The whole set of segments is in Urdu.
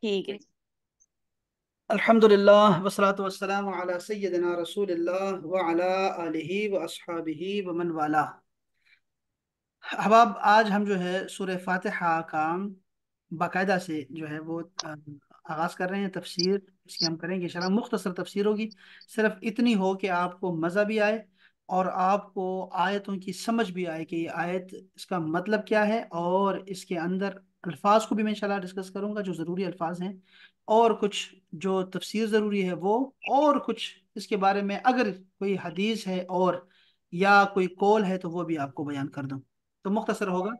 ٹھیک ہے الحمد للہ وسلاۃ وسلم علیہ سیدنا رسول اللہ علیہ و اصحابہ و من والا احباب آج ہم جو ہے سورہ فاتحہ کا باقاعدہ سے جو ہے وہ آغاز کر رہے ہیں تفسیر اس کی ہم کریں گے انشاءاللہ مختصر تفسیر ہوگی صرف اتنی ہو کہ آپ کو مزہ بھی آئے اور آپ کو آیتوں کی سمجھ بھی آئے کہ یہ آیت اس کا مطلب کیا ہے اور اس کے اندر الفاظ کو بھی میں انشاءاللہ ڈسکس کروں گا جو ضروری الفاظ ہیں اور کچھ جو تفسیر ضروری ہے وہ اور کچھ اس کے بارے میں اگر کوئی حدیث ہے اور یا کوئی کول ہے تو وہ بھی آپ کو بیان کر دوں تو مختصر ہوگا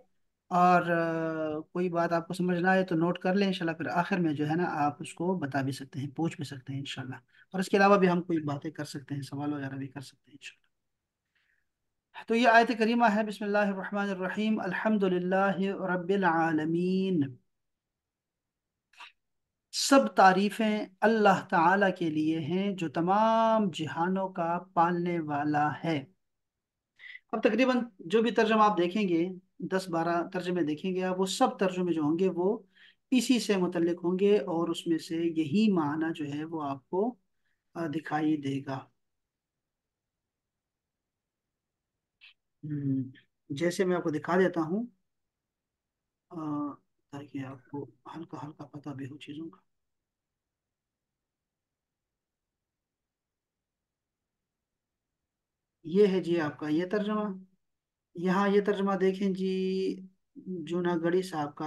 اور کوئی بات آپ کو سمجھنا ہے تو نوٹ کر لیں انشاءاللہ پھر آخر میں جو ہے نا آپ اس کو بتا بھی سکتے ہیں پوچھ بھی سکتے ہیں انشاءاللہ اور اس کے علاوہ بھی ہم کوئی باتیں کر سکتے ہیں سوال وغیرہ بھی کر سکتے ہیں انشاءاللہ تو یہ آیت کریمہ ہے بسم اللہ الرحمن الرحیم الحمد العالمین سب تعریفیں اللہ تعالی کے لیے ہیں جو تمام جہانوں کا پالنے والا ہے اب تقریباً جو بھی ترجمہ آپ دیکھیں گے دس بارہ ترجمے دیکھیں گے آپ وہ سب ترجمے جو ہوں گے وہ اسی سے متعلق ہوں گے اور اس میں سے یہی معنی جو ہے وہ آپ کو دکھائی دے گا جیسے میں آپ کو دکھا دیتا ہوں تاکہ آپ کو ہلکا ہلکا پتا بھی چیزوں کا یہ ہے جی آپ کا یہ ترجمہ یہاں یہ ترجمہ دیکھیں جی جو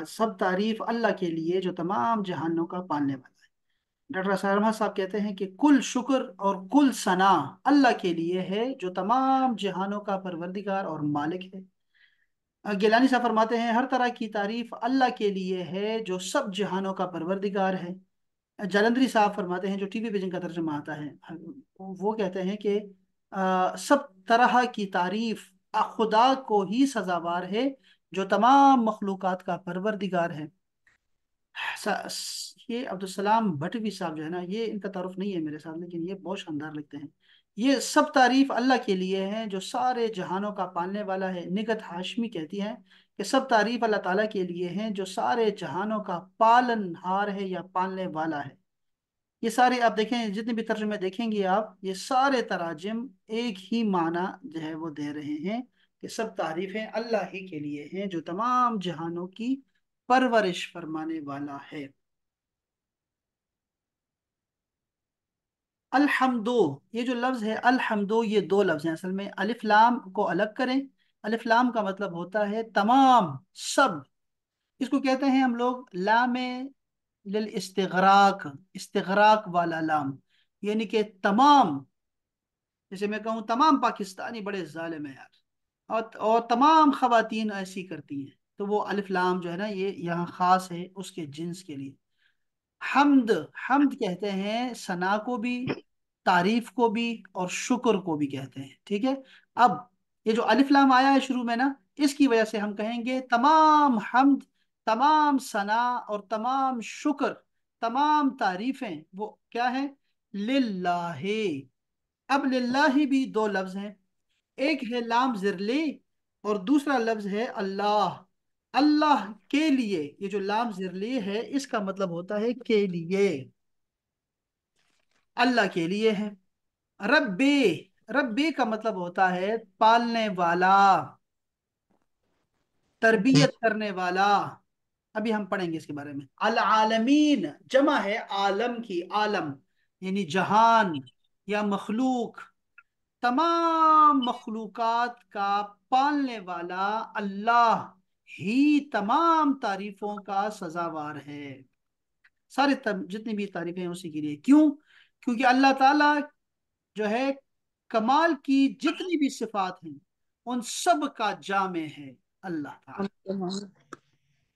سب تعریف اللہ کے لیے جو تمام جہانوں کا پالنے والا ڈاکٹر سرما صاحب کہتے ہیں کہ کل شکر اور کل ثنا اللہ کے لیے ہے جو تمام جہانوں کا پروردگار اور مالک ہے گیلانی صاحب فرماتے ہیں ہر طرح کی تعریف اللہ کے لیے ہے جو سب جہانوں کا پروردگار ہے جلندری صاحب فرماتے ہیں جو ٹی وی بجن کا ترجمہ آتا ہے وہ کہتے ہیں کہ سب طرح کی تعریف خدا کو ہی سزاوار ہے جو تمام مخلوقات کا پروردگار ہے یہ عبدالسلام بھٹوی صاحب جو ہے نا یہ ان کا تعارف نہیں ہے میرے ساتھ لیکن یہ بہت شاندار لگتے ہیں یہ سب تعریف اللہ کے لیے ہیں جو سارے جہانوں کا پالنے والا ہے نگت ہاشمی کہتی ہے کہ سب تعریف اللہ تعالیٰ کے لیے ہیں جو سارے جہانوں کا پالن ہار ہے یا پالنے والا ہے یہ سارے آپ دیکھیں جتنے بھی ترجمے دیکھیں گے آپ یہ سارے تراجم ایک ہی معنی جو ہے وہ دے رہے ہیں کہ سب تعریفیں اللہ ہی کے لیے ہیں جو تمام جہانوں کی پرورش فرمانے والا ہے الحمدو یہ جو لفظ ہے الحمدو یہ دو لفظ ہیں اصل میں الف لام کو الگ کریں الف لام کا مطلب ہوتا ہے تمام سب اس کو کہتے ہیں ہم لوگ لام للاستغراق استغراق والا لام یعنی کہ تمام جیسے میں کہوں تمام پاکستانی بڑے ہیں یار اور اور تمام خواتین ایسی کرتی ہیں تو وہ الف لام جو ہے نا یہ یہاں خاص ہے اس کے جنس کے لیے حمد حمد کہتے ہیں ثنا کو بھی تعریف کو بھی اور شکر کو بھی کہتے ہیں ٹھیک ہے اب یہ جو لام آیا ہے شروع میں نا اس کی وجہ سے ہم کہیں گے تمام حمد تمام ثنا اور تمام شکر تمام تعریفیں وہ کیا ہیں للہ اب للہ بھی دو لفظ ہیں ایک ہے لام زرلی اور دوسرا لفظ ہے اللہ اللہ کے لیے یہ جو لام زرلی ہے اس کا مطلب ہوتا ہے کے لیے اللہ کے لیے ہے رب رب کا مطلب ہوتا ہے پالنے والا تربیت کرنے والا ابھی ہم پڑھیں گے اس کے بارے میں العالمین جمع ہے عالم کی عالم یعنی جہان یا مخلوق تمام مخلوقات کا پالنے والا اللہ ہی تمام تعریفوں کا سزاوار ہے سارے جتنی بھی تعریفیں ہیں اسی کے لیے کیوں کیونکہ اللہ تعالیٰ جو ہے کمال کی جتنی بھی صفات ہیں ان سب کا جامع ہے اللہ تعالیٰ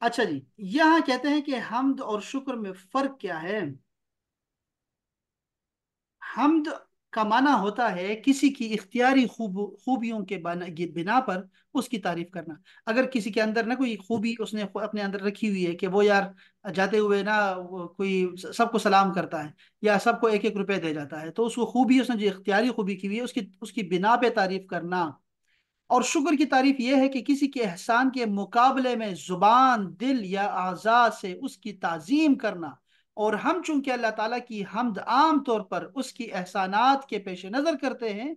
اچھا جی یہاں کہتے ہیں کہ حمد اور شکر میں فرق کیا ہے حمد کا معنی ہوتا ہے کسی کی اختیاری خوب خوبیوں کے بنا پر اس کی تعریف کرنا اگر کسی کے اندر نہ کوئی خوبی اس نے اپنے اندر رکھی ہوئی ہے کہ وہ یار جاتے ہوئے نہ کوئی سب کو سلام کرتا ہے یا سب کو ایک ایک روپے دے جاتا ہے تو اس کو خوبی اس نے جو اختیاری خوبی کی ہوئی ہے اس کی اس کی بنا پہ تعریف کرنا اور شکر کی تعریف یہ ہے کہ کسی کے احسان کے مقابلے میں زبان دل یا اعضاء سے اس کی تعظیم کرنا اور ہم چونکہ اللہ تعالیٰ کی حمد عام طور پر اس کی احسانات کے پیش نظر کرتے ہیں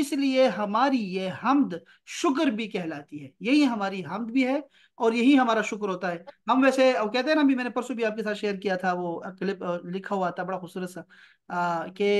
اس لیے ہماری یہ حمد شکر بھی کہلاتی ہے یہی ہماری حمد بھی ہے اور یہی ہمارا شکر ہوتا ہے ہم ویسے اور کہتے ہیں نا بھی میں نے پرسوں بھی آپ کے ساتھ شیئر کیا تھا وہ کلپ لکھا ہوا تھا بڑا خوبصورت سا کہ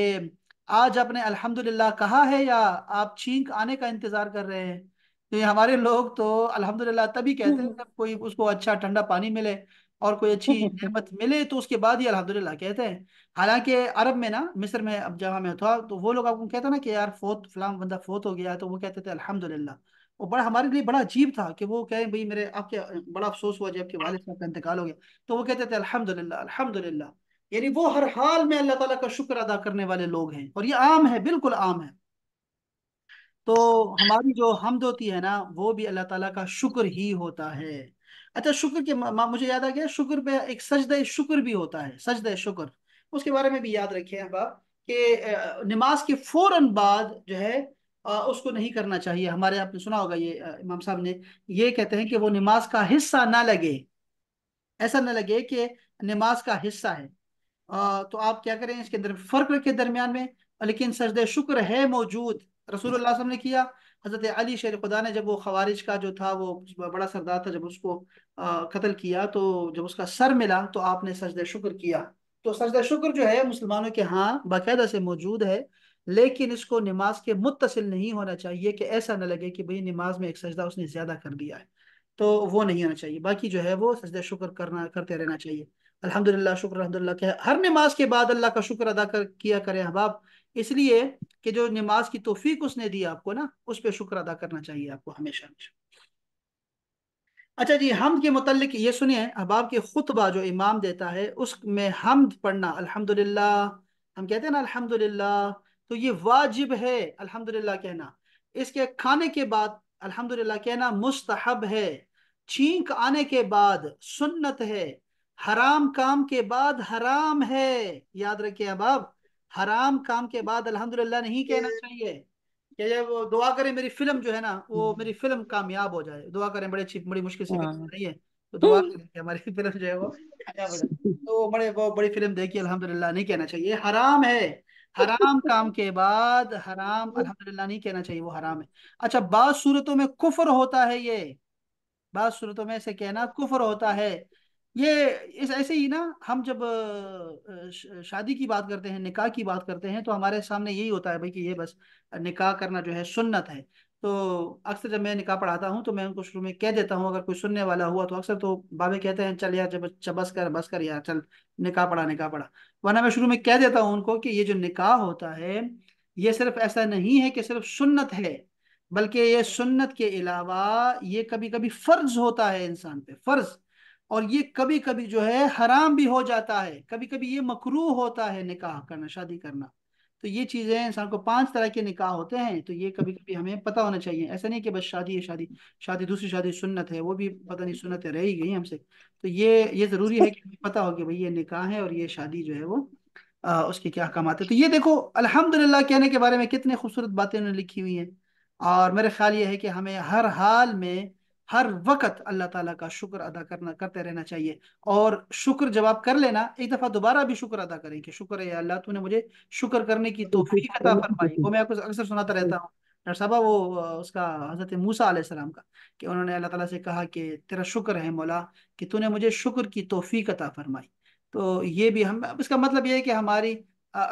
آج آپ نے الحمد کہا ہے یا آپ چینک آنے کا انتظار کر رہے ہیں ہمارے لوگ تو الحمد للہ تبھی کہتے ہیں کوئی اس کو اچھا ٹھنڈا پانی ملے اور کوئی اچھی نعمت ملے تو اس کے بعد ہی الحمدللہ کہتے ہیں حالانکہ عرب میں نا مصر میں اب جہاں میں تھا تو وہ لوگ آپ کو کہتا نا کہ یار فوت فلاں بندہ فوت ہو گیا تو وہ کہتے تھے الحمدللہ وہ اور بڑا ہمارے لیے بڑا عجیب تھا کہ وہ کہیں بھائی میرے آپ کے بڑا افسوس ہوا جب کے والد صاحب کا انتقال ہو گیا تو وہ کہتے تھے الحمدللہ الحمدللہ یعنی وہ ہر حال میں اللہ تعالیٰ کا شکر ادا کرنے والے لوگ ہیں اور یہ عام ہے بالکل عام ہے تو ہماری جو حمد ہوتی ہے نا وہ بھی اللہ تعالیٰ کا شکر ہی ہوتا ہے اچھا شکر کہ مجھے یاد آ گیا شکر پہ ایک سجدہ شکر بھی ہوتا ہے سجدہ شکر اس کے بارے میں بھی یاد رکھے نماز کے فوراً اس کو نہیں کرنا چاہیے ہمارے آپ نے سنا ہوگا یہ امام صاحب نے یہ کہتے ہیں کہ وہ نماز کا حصہ نہ لگے ایسا نہ لگے کہ نماز کا حصہ ہے تو آپ کیا کریں اس کے اندر فرق رکھے درمیان میں لیکن سجدہ شکر ہے موجود رسول اللہ وسلم نے کیا حضرت علی شیر خدا نے جب وہ خوارج کا جو تھا وہ بڑا سردار تھا جب اس کو قتل کیا تو جب اس کا سر ملا تو آپ نے سجدہ شکر کیا تو شکر جو ہے مسلمانوں کے ہاں باقاعدہ سے موجود ہے لیکن اس کو نماز کے متصل نہیں ہونا چاہیے کہ ایسا نہ لگے کہ بھئی نماز میں ایک سجدہ اس نے زیادہ کر دیا ہے تو وہ نہیں ہونا چاہیے باقی جو ہے وہ سجدہ شکر کرنا کرتے رہنا چاہیے الحمدللہ شکر الحمدللہ کہ ہر نماز کے بعد اللہ کا شکر ادا کر کیا کرے احباب اس لیے کہ جو نماز کی توفیق اس نے دی آپ کو نا اس پہ شکر ادا کرنا چاہیے آپ کو ہمیشہ ہمیشہ اچھا جی حمد کے متعلق یہ سنیں احباب کے خطبہ جو امام دیتا ہے اس میں حمد پڑھنا الحمدللہ ہم کہتے ہیں نا الحمدللہ تو یہ واجب ہے الحمدللہ کہنا اس کے کھانے کے بعد الحمدللہ کہنا مستحب ہے چھینک آنے کے بعد سنت ہے حرام کام کے بعد حرام ہے یاد رکھیں احباب حرام کام کے بعد الحمدللہ نہیں کہنا چاہیے کہ جب دعا کریں میری فلم جو ہے نا وہ hmm. میری فلم کامیاب ہو جائے دعا کریں بڑے بڑی مشکل ہے وہ کامیاب تو بڑے وہ بڑی فلم دیکھی الحمدللہ نہیں کہنا چاہیے یہ حرام ہے حرام کام کے بعد حرام hmm. الحمدللہ نہیں کہنا چاہیے وہ حرام ہے اچھا بعض صورتوں میں کفر ہوتا ہے یہ بعض صورتوں میں سے کہنا کفر ہوتا ہے یہ ایسے ہی نا ہم جب شادی کی بات کرتے ہیں نکاح کی بات کرتے ہیں تو ہمارے سامنے یہی ہوتا ہے بھائی کہ یہ بس نکاح کرنا جو ہے سنت ہے تو اکثر جب میں نکاح پڑھاتا ہوں تو میں ان کو شروع میں کہہ دیتا ہوں اگر کوئی سننے والا ہوا تو اکثر تو بابے کہتے ہیں چل یار جب بس کر بس کر یار چل نکاح پڑھا نکاح پڑھا ورنہ میں شروع میں کہہ دیتا ہوں ان کو کہ یہ جو نکاح ہوتا ہے یہ صرف ایسا نہیں ہے کہ صرف سنت ہے بلکہ یہ سنت کے علاوہ یہ کبھی کبھی فرض ہوتا ہے انسان پہ فرض اور یہ کبھی کبھی جو ہے حرام بھی ہو جاتا ہے کبھی کبھی یہ مکرو ہوتا ہے نکاح کرنا شادی کرنا تو یہ چیزیں انسان کو پانچ طرح کے نکاح ہوتے ہیں تو یہ کبھی کبھی ہمیں پتہ ہونا چاہیے ایسا نہیں کہ بس شادی ہے شادی شادی دوسری شادی سنت ہے وہ بھی پتہ نہیں سنت رہی گئی ہم سے تو یہ یہ ضروری ہے کہ پتہ پتا کہ بھائی یہ نکاح ہے اور یہ شادی جو ہے وہ اس کے کیا احکامات ہیں تو یہ دیکھو الحمدللہ کہنے کے بارے میں کتنے خوبصورت باتیں انہوں نے لکھی ہوئی ہیں اور میرا خیال یہ ہے کہ ہمیں ہر حال میں ہر وقت اللہ تعالیٰ کا شکر ادا کرنا کرتے رہنا چاہیے اور شکر جب آپ کر لینا ایک دفعہ دوبارہ بھی شکر ادا کریں کہ شکر ہے اللہ تو نے مجھے شکر کرنے کی توفیق عطا فرمائی وہ میں آپ کو اکثر سناتا رہتا ہوں ڈاکٹر صاحبہ وہ اس کا حضرت موسیٰ علیہ السلام کا کہ انہوں نے اللہ تعالیٰ سے کہا کہ تیرا شکر ہے مولا کہ تو نے مجھے شکر کی توفیق عطا فرمائی تو یہ بھی ہم اس کا مطلب یہ ہے کہ ہماری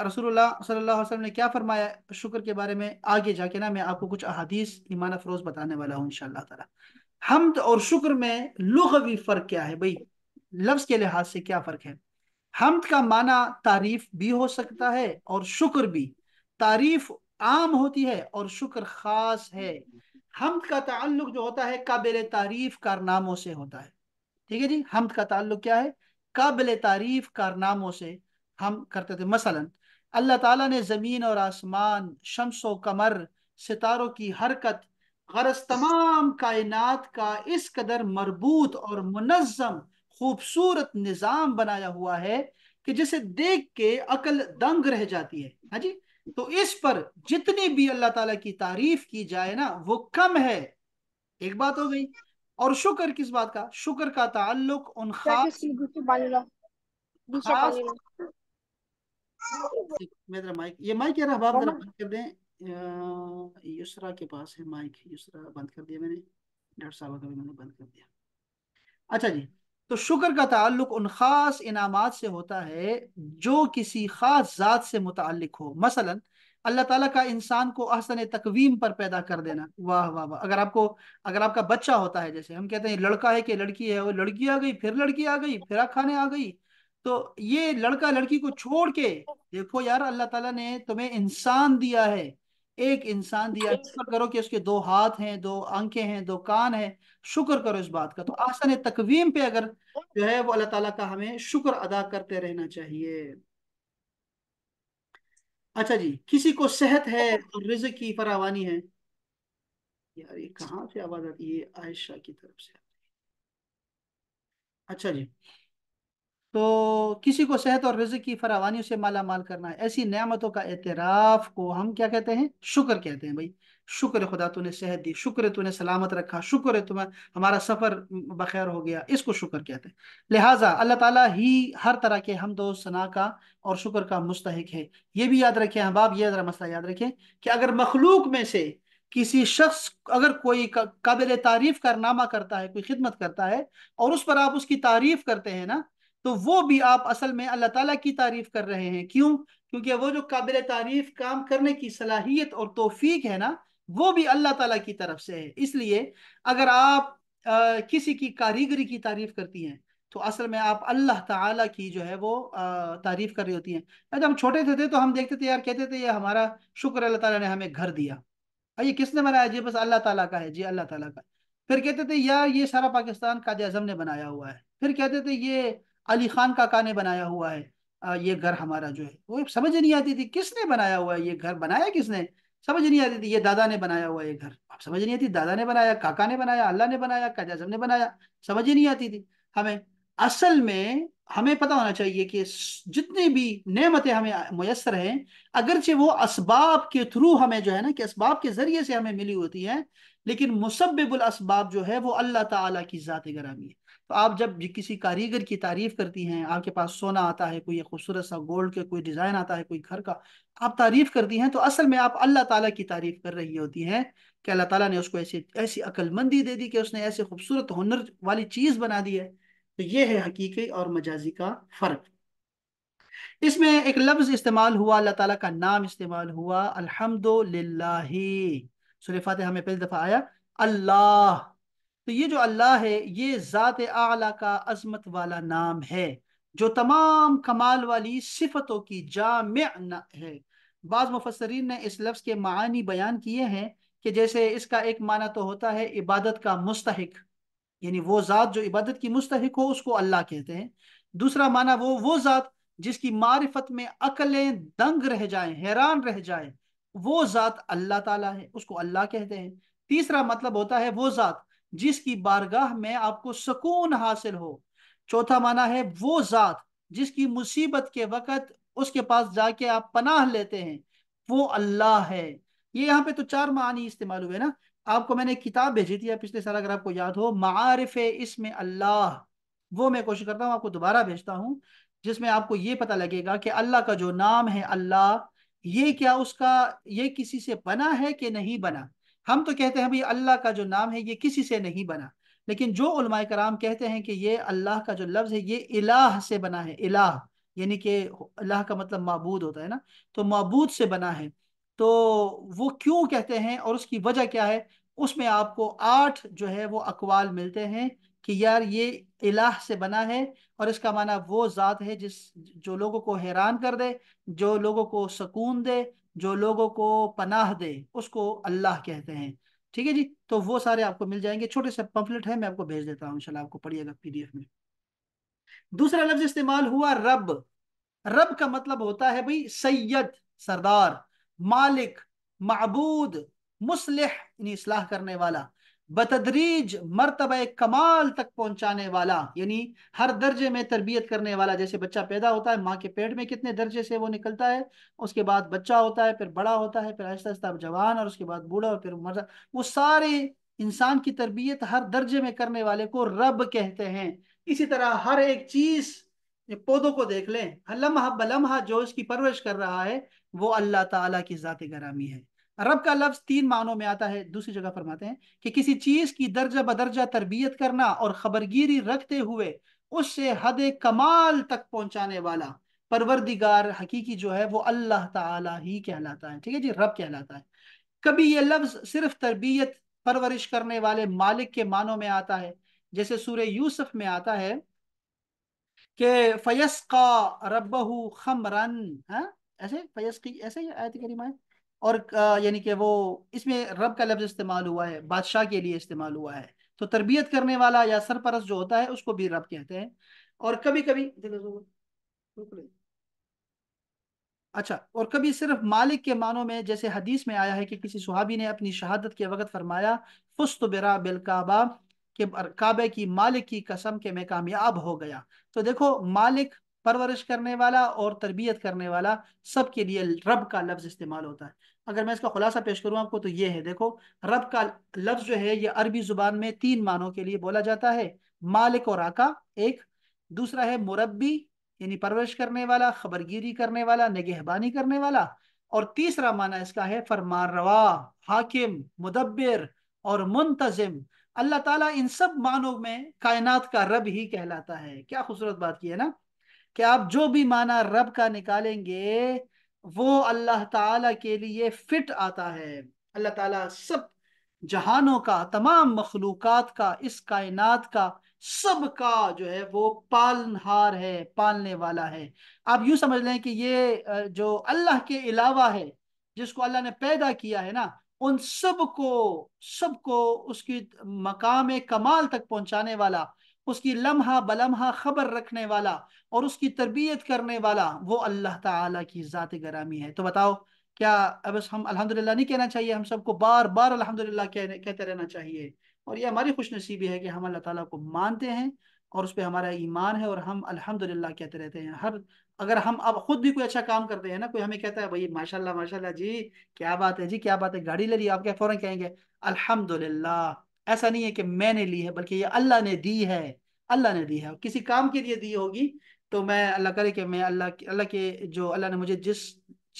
رسول اللہ صلی اللہ علیہ وسلم نے کیا فرمایا شکر کے بارے میں آگے جا کے نا میں آپ کو کچھ احادیث ایمان افروز بتانے والا ہوں انشاءاللہ تعالیٰ حمد اور شکر میں لغوی فرق کیا ہے بھائی لفظ کے لحاظ سے کیا فرق ہے حمد کا معنی تعریف بھی ہو سکتا ہے اور شکر بھی تعریف عام ہوتی ہے اور شکر خاص ہے حمد کا تعلق جو ہوتا ہے قابل تعریف کارناموں سے ہوتا ہے ٹھیک ہے جی حمد کا تعلق کیا ہے قابل تعریف کارناموں سے ہم کرتے تھے مثلا اللہ تعالیٰ نے زمین اور آسمان شمس و کمر ستاروں کی حرکت تمام کائنات کا اس قدر مربوط اور منظم خوبصورت نظام بنایا ہوا ہے کہ جسے دیکھ کے عقل دنگ رہ جاتی ہے ہاں جی تو اس پر جتنی بھی اللہ تعالیٰ کی تعریف کی جائے نا وہ کم ہے ایک بات ہو گئی اور شکر کس بات کا شکر کا تعلق ان خاص یہ رہا دیں یسرا کے پاس ہے مائک یسرا بند کر دیا میں نے ڈاکٹر کا بند کر دیا اچھا جی تو شکر کا تعلق ان خاص انعامات سے ہوتا ہے جو کسی خاص ذات سے متعلق ہو مثلا اللہ تعالیٰ کا انسان کو احسن تقویم پر پیدا کر دینا واہ واہ واہ اگر آپ کو اگر آپ کا بچہ ہوتا ہے جیسے ہم کہتے ہیں لڑکا ہے کہ لڑکی ہے وہ لڑکی آ گئی پھر لڑکی آ گئی پھر کھانے آ گئی تو یہ لڑکا لڑکی کو چھوڑ کے دیکھو یار اللہ تعالیٰ نے تمہیں انسان دیا ہے ایک انسان دیا شکر اچھا کرو کہ اس کے دو ہاتھ ہیں دو آنکھیں ہیں دو کان ہیں شکر کرو اس بات کا تو آسان پہ اگر جو ہے وہ اللہ تعالیٰ کا ہمیں شکر ادا کرتے رہنا چاہیے اچھا جی کسی کو صحت ہے اور رزق کی فراوانی ہے یار یہ کہاں سے آواز آتی ہے عائشہ کی طرف سے اچھا جی تو کسی کو صحت اور رزق کی فراوانیوں سے مالا مال کرنا ہے ایسی نعمتوں کا اعتراف کو ہم کیا کہتے ہیں شکر کہتے ہیں بھائی شکر خدا تو نے صحت دی شکر تو نے سلامت رکھا شکر ہے تمہیں ہمارا سفر بخیر ہو گیا اس کو شکر کہتے ہیں لہٰذا اللہ تعالیٰ ہی ہر طرح کے حمد و صنا کا اور شکر کا مستحق ہے یہ بھی یاد رکھیں ہم باپ یہ مسئلہ یاد رکھیں کہ اگر مخلوق میں سے کسی شخص اگر کوئی قابل تعریف کرنامہ کرتا ہے کوئی خدمت کرتا ہے اور اس پر آپ اس کی تعریف کرتے ہیں نا تو وہ بھی آپ اصل میں اللہ تعالیٰ کی تعریف کر رہے ہیں کیوں کیونکہ وہ جو قابل تعریف کام کرنے کی صلاحیت اور توفیق ہے نا وہ بھی اللہ تعالیٰ کی طرف سے ہے اس لیے اگر آپ کسی کی کاریگری کی تعریف کرتی ہیں تو اصل میں آپ اللہ تعالیٰ کی جو ہے وہ تعریف کر رہی ہوتی ہیں جب ہم چھوٹے تھے تھے تو ہم دیکھتے تھے یار کہتے تھے یہ ہمارا شکر اللہ تعالیٰ نے ہمیں گھر دیا یہ کس نے بنایا جی بس اللہ تعالیٰ کا ہے جی اللہ تعالیٰ کا پھر کہتے تھے یار یہ سارا پاکستان قاد اعظم نے بنایا ہوا ہے پھر کہتے تھے یہ علی خان کا نے بنایا ہوا ہے یہ گھر ہمارا جو ہے وہ سمجھ نہیں آتی تھی کس نے بنایا ہوا ہے یہ گھر بنایا کس نے سمجھ نہیں آتی تھی یہ دادا نے بنایا ہوا ہے یہ گھر آپ سمجھ نہیں آتی دادا نے بنایا کاکا نے بنایا اللہ نے بنایا کا جزم نے بنایا سمجھ ہی نہیں آتی تھی ہمیں اصل میں ہمیں پتہ ہونا چاہیے کہ جتنی بھی نعمتیں ہمیں میسر ہیں اگرچہ وہ اسباب کے تھرو ہمیں جو ہے نا کہ اسباب کے ذریعے سے ہمیں ملی ہوتی ہیں لیکن مسبب الاسباب جو ہے وہ اللہ تعالیٰ کی ذات گرامی ہے تو آپ جب کسی کاریگر کی تعریف کرتی ہیں آپ کے پاس سونا آتا ہے کوئی خوبصورت سا گولڈ کا کوئی ڈیزائن آتا ہے کوئی گھر کا آپ تعریف کرتی ہیں تو اصل میں آپ اللہ تعالیٰ کی تعریف کر رہی ہوتی ہیں کہ اللہ تعالیٰ نے اس کو ایسی ایسی عقل مندی دے دی کہ اس نے ایسے خوبصورت ہنر والی چیز بنا دی ہے تو یہ ہے حقیقی اور مجازی کا فرق اس میں ایک لفظ استعمال ہوا اللہ تعالیٰ کا نام استعمال ہوا الحمد للہ فاتحہ میں پہلی دفعہ آیا اللہ تو یہ جو اللہ ہے یہ ذات اعلیٰ کا عظمت والا نام ہے جو تمام کمال والی صفتوں کی جامع ہے بعض مفسرین نے اس لفظ کے معانی بیان کیے ہیں کہ جیسے اس کا ایک معنی تو ہوتا ہے عبادت کا مستحق یعنی وہ ذات جو عبادت کی مستحق ہو اس کو اللہ کہتے ہیں دوسرا معنی وہ وہ ذات جس کی معرفت میں عقلیں دنگ رہ جائیں حیران رہ جائیں وہ ذات اللہ تعالیٰ ہے اس کو اللہ کہتے ہیں تیسرا مطلب ہوتا ہے وہ ذات جس کی بارگاہ میں آپ کو سکون حاصل ہو چوتھا معنی ہے وہ ذات جس کی مصیبت کے وقت اس کے پاس جا کے آپ پناہ لیتے ہیں وہ اللہ ہے یہ یہاں پہ تو چار معنی استعمال ہوئے نا آپ کو میں نے کتاب بھیجی تھی پچھلے سال اگر آپ کو یاد ہو معارف اسم اللہ وہ میں کوشش کرتا ہوں آپ کو دوبارہ بھیجتا ہوں جس میں آپ کو یہ پتہ لگے گا کہ اللہ کا جو نام ہے اللہ یہ کیا اس کا یہ کسی سے بنا ہے کہ نہیں بنا ہم تو کہتے ہیں بھئی اللہ کا جو نام ہے یہ کسی سے نہیں بنا لیکن جو علماء کرام کہتے ہیں کہ یہ اللہ کا جو لفظ ہے یہ الہ سے بنا ہے الہ یعنی کہ اللہ کا مطلب معبود ہوتا ہے نا تو معبود سے بنا ہے تو وہ کیوں کہتے ہیں اور اس کی وجہ کیا ہے اس میں آپ کو آٹھ جو ہے وہ اقوال ملتے ہیں کہ یار یہ الہ سے بنا ہے اور اس کا معنی وہ ذات ہے جس جو لوگوں کو حیران کر دے جو لوگوں کو سکون دے جو لوگوں کو پناہ دے اس کو اللہ کہتے ہیں ٹھیک ہے جی تو وہ سارے آپ کو مل جائیں گے چھوٹے سے پمفلٹ ہے میں آپ کو بھیج دیتا ہوں انشاءاللہ آپ کو پڑھیے گا پی ڈی ایف میں دوسرا لفظ استعمال ہوا رب رب کا مطلب ہوتا ہے بھائی سید سردار مالک معبود مصلح یعنی اصلاح کرنے والا بتدریج مرتبہ کمال تک پہنچانے والا یعنی ہر درجے میں تربیت کرنے والا جیسے بچہ پیدا ہوتا ہے ماں کے پیٹ میں کتنے درجے سے وہ نکلتا ہے اس کے بعد بچہ ہوتا ہے پھر بڑا ہوتا ہے پھر آہستہ آہستہ جوان اور اس کے بعد بوڑھا اور پھر مردہ وہ سارے انسان کی تربیت ہر درجے میں کرنے والے کو رب کہتے ہیں اسی طرح ہر ایک چیز پودوں کو دیکھ لیں لمحہ بلمحہ جو اس کی پرورش کر رہا ہے وہ اللہ تعالیٰ کی ذات گرامی ہے رب کا لفظ تین معنوں میں آتا ہے دوسری جگہ فرماتے ہیں کہ کسی چیز کی درجہ بدرجہ تربیت کرنا اور خبرگیری رکھتے ہوئے اس سے حد کمال تک پہنچانے والا پروردگار حقیقی جو ہے وہ اللہ تعالیٰ ہی کہلاتا ہے ٹھیک ہے جی رب کہلاتا ہے کبھی یہ لفظ صرف تربیت پرورش کرنے والے مالک کے معنوں میں آتا ہے جیسے سورہ یوسف میں آتا ہے کہ ربہ خمرن ہاں ایسے فیسقی ایسے آیت کریمہ ہے اور یعنی کہ وہ اس میں رب کا لفظ استعمال ہوا ہے بادشاہ کے لیے استعمال ہوا ہے تو تربیت کرنے والا یا سرپرس جو ہوتا ہے اس کو بھی رب کہتے ہیں اور کبھی کبھی اچھا اور کبھی صرف مالک کے معنوں میں جیسے حدیث میں آیا ہے کہ کسی صحابی نے اپنی شہادت کے وقت فرمایا فست برا بالکعبہ کعبہ کی مالک کی قسم کے میں کامیاب ہو گیا تو دیکھو مالک پرورش کرنے والا اور تربیت کرنے والا سب کے لیے رب کا لفظ استعمال ہوتا ہے اگر میں اس کا خلاصہ پیش کروں آپ کو تو یہ ہے دیکھو رب کا لفظ جو ہے یہ عربی زبان میں تین معنوں کے لیے بولا جاتا ہے مالک اور آقا ایک دوسرا ہے مربی یعنی پرورش کرنے والا خبرگیری کرنے والا نگہبانی کرنے والا اور تیسرا معنی اس کا ہے روا حاکم مدبر اور منتظم اللہ تعالیٰ ان سب معنوں میں کائنات کا رب ہی کہلاتا ہے کیا خوبصورت بات کی ہے نا کہ آپ جو بھی معنی رب کا نکالیں گے وہ اللہ تعالی کے لیے فٹ آتا ہے اللہ تعالیٰ سب جہانوں کا تمام مخلوقات کا اس کائنات کا سب کا جو ہے وہ پالنہار ہے پالنے والا ہے آپ یوں سمجھ لیں کہ یہ جو اللہ کے علاوہ ہے جس کو اللہ نے پیدا کیا ہے نا ان سب کو سب کو اس کی مقام کمال تک پہنچانے والا اس کی لمحہ بلمحہ خبر رکھنے والا اور اس کی تربیت کرنے والا وہ اللہ تعالیٰ کی ذات گرامی ہے تو بتاؤ کیا اب اس ہم الحمدللہ نہیں کہنا چاہیے ہم سب کو بار بار الحمدللہ کہتے رہنا چاہیے اور یہ ہماری خوش نصیبی ہے کہ ہم اللہ تعالیٰ کو مانتے ہیں اور اس پہ ہمارا ایمان ہے اور ہم الحمدللہ کہتے رہتے ہیں ہر اگر ہم اب خود بھی کوئی اچھا کام کرتے ہیں نا کوئی ہمیں کہتا ہے بھائی ماشاء اللہ ماشاء اللہ جی کیا بات ہے جی کیا بات ہے گاڑی لے لی آپ کیا فوراً کہیں گے الحمد للہ ایسا نہیں ہے کہ میں نے لی ہے بلکہ یہ اللہ نے دی ہے اللہ نے دی ہے کسی کام کے لیے دی ہوگی تو میں اللہ کرے کہ میں اللہ اللہ کے جو اللہ نے مجھے جس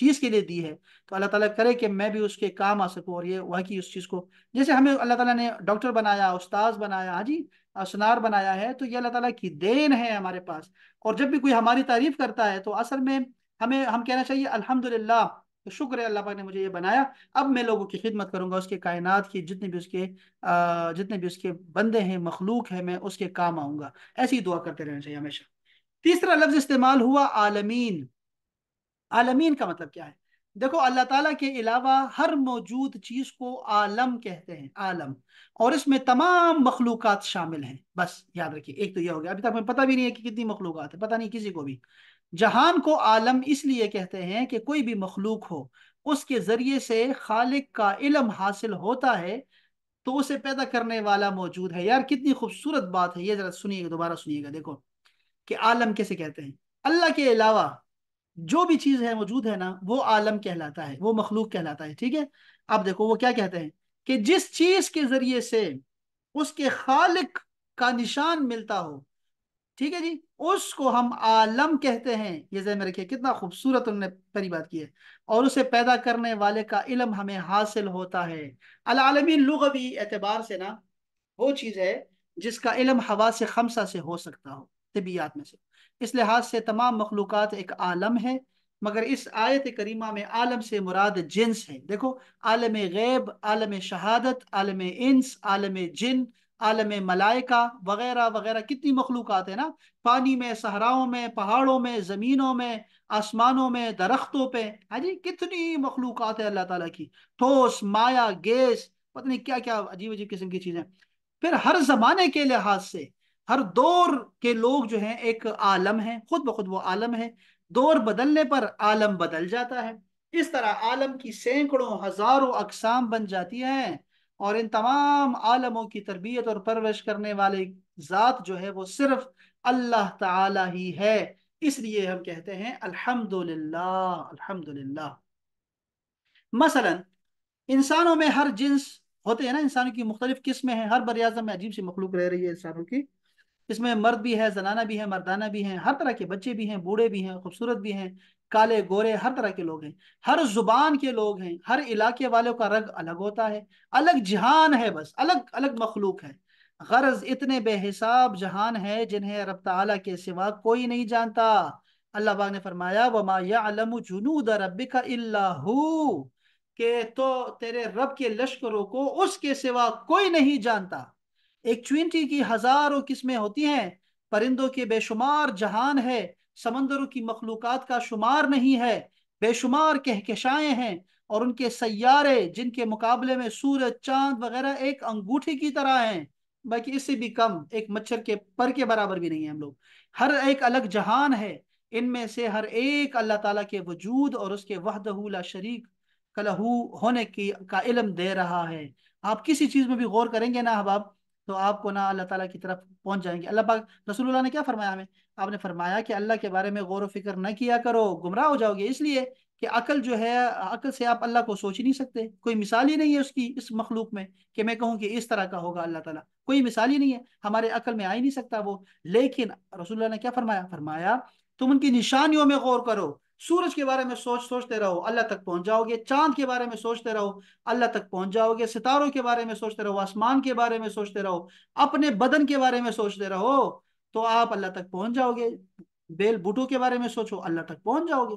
چیز کے لیے دی ہے تو اللہ تعالیٰ کرے کہ میں بھی اس کے کام آ سکوں اور یہ کی اس چیز کو جیسے ہمیں اللہ تعالیٰ نے ڈاکٹر بنایا استاذ بنایا ہاں جی اسنار بنایا ہے تو یہ اللہ تعالیٰ کی دین ہے ہمارے پاس اور جب بھی کوئی ہماری تعریف کرتا ہے تو اصل میں ہمیں ہم کہنا چاہیے الحمد للہ تو شکر ہے اللہ پاک نے مجھے یہ بنایا اب میں لوگوں کی خدمت کروں گا اس کے کائنات کی جتنے بھی اس کے جتنے بھی اس کے بندے ہیں مخلوق ہے میں اس کے کام آؤں گا ایسی دعا کرتے رہنا چاہیے ہمیشہ تیسرا لفظ استعمال ہوا عالمین عالمین کا مطلب کیا ہے دیکھو اللہ تعالیٰ کے علاوہ ہر موجود چیز کو عالم کہتے ہیں عالم اور اس میں تمام مخلوقات شامل ہیں بس یاد رکھیے ایک تو یہ ہو گیا ابھی تک ہمیں پتہ بھی نہیں ہے کہ کتنی مخلوقات ہیں پتہ نہیں کسی کو بھی جہان کو عالم اس لیے کہتے ہیں کہ کوئی بھی مخلوق ہو اس کے ذریعے سے خالق کا علم حاصل ہوتا ہے تو اسے پیدا کرنے والا موجود ہے یار کتنی خوبصورت بات ہے یہ ذرا سنیے گا دوبارہ سنیے گا دیکھو کہ عالم کیسے کہتے ہیں اللہ کے علاوہ جو بھی چیز ہے موجود ہے نا وہ عالم کہلاتا ہے وہ مخلوق کہلاتا ہے ٹھیک ہے اب دیکھو وہ کیا کہتے ہیں کہ جس چیز کے ذریعے سے اس کے خالق کا نشان ملتا ہو ٹھیک ہے جی اس کو ہم عالم کہتے ہیں یہ ذہن میں رکھے کتنا خوبصورت انہوں نے پری بات کی ہے اور اسے پیدا کرنے والے کا علم ہمیں حاصل ہوتا ہے العالمی لغوی اعتبار سے نا وہ چیز ہے جس کا علم ہوا سے خمسہ سے ہو سکتا ہو طبیعت میں سے اس لحاظ سے تمام مخلوقات ایک عالم ہے مگر اس آیت کریمہ میں عالم سے مراد جنس ہے دیکھو عالم غیب عالم شہادت عالم انس عالم جن عالم ملائکہ وغیرہ وغیرہ کتنی مخلوقات ہیں نا پانی میں صحراؤں میں پہاڑوں میں زمینوں میں آسمانوں میں درختوں پہ ہاں جی کتنی مخلوقات ہیں اللہ تعالیٰ کی ٹھوس مایا گیس پتہ نہیں کیا کیا عجیب عجیب قسم کی چیزیں پھر ہر زمانے کے لحاظ سے ہر دور کے لوگ جو ہیں ایک عالم ہیں خود بخود وہ عالم ہے دور بدلنے پر عالم بدل جاتا ہے اس طرح عالم کی سینکڑوں ہزاروں اقسام بن جاتی ہیں اور ان تمام عالموں کی تربیت اور پرورش کرنے والے ذات جو ہے وہ صرف اللہ تعالی ہی ہے اس لیے ہم کہتے ہیں الحمدللہ الحمدللہ مثلا انسانوں میں ہر جنس ہوتے ہیں نا انسانوں کی مختلف قسمیں ہیں ہر بریازم میں عجیب سی مخلوق رہ رہی ہے انسانوں کی اس میں مرد بھی ہے زنانہ بھی ہے مردانہ بھی ہیں ہر طرح کے بچے بھی ہیں بوڑھے بھی ہیں خوبصورت بھی ہیں کالے گورے ہر طرح کے لوگ ہیں ہر زبان کے لوگ ہیں ہر علاقے والوں کا رگ الگ ہوتا ہے الگ جہان ہے بس الگ الگ مخلوق ہے غرض اتنے بے حساب جہان ہے جنہیں رب تعالیٰ کے سوا کوئی نہیں جانتا اللہ باغ نے فرمایا و مایا علم کہ تو تیرے رب کے لشکروں کو اس کے سوا کوئی نہیں جانتا ایک چونٹی کی ہزاروں قسمیں ہوتی ہیں پرندوں کے بے شمار جہان ہے سمندروں کی مخلوقات کا شمار نہیں ہے بے شمار کہکشائیں ہیں اور ان کے سیارے جن کے مقابلے میں سورج چاند وغیرہ ایک انگوٹھی کی طرح ہیں بلکہ اس سے بھی کم ایک مچھر کے پر کے برابر بھی نہیں ہے ہم لوگ ہر ایک الگ جہان ہے ان میں سے ہر ایک اللہ تعالیٰ کے وجود اور اس کے وحدہ شریک کلہو ہونے کی کا علم دے رہا ہے آپ کسی چیز میں بھی غور کریں گے نا احباب تو آپ کو نہ اللہ تعالیٰ کی طرف پہنچ جائیں گے اللہ پاک رسول اللہ نے کیا فرمایا ہمیں آپ نے فرمایا کہ اللہ کے بارے میں غور و فکر نہ کیا کرو گمراہ ہو جاؤ گے اس لیے کہ عقل جو ہے عقل سے آپ اللہ کو سوچ ہی نہیں سکتے کوئی مثال ہی نہیں ہے اس کی اس مخلوق میں کہ میں کہوں کہ اس طرح کا ہوگا اللہ تعالیٰ کوئی مثال ہی نہیں ہے ہمارے عقل میں آ ہی نہیں سکتا وہ لیکن رسول اللہ نے کیا فرمایا فرمایا تم ان کی نشانیوں میں غور کرو سورج کے بارے میں سوچ سوچتے رہو اللہ تک پہنچ جاؤ گے چاند کے بارے میں سوچتے رہو اللہ تک پہنچ جاؤ گے ستاروں کے بارے میں سوچتے رہو آسمان کے بارے میں سوچتے رہو اپنے بدن کے بارے میں سوچتے رہو تو آپ اللہ تک پہنچ جاؤ گے بیل کے بارے میں سوچو اللہ تک پہنچ جاؤ گے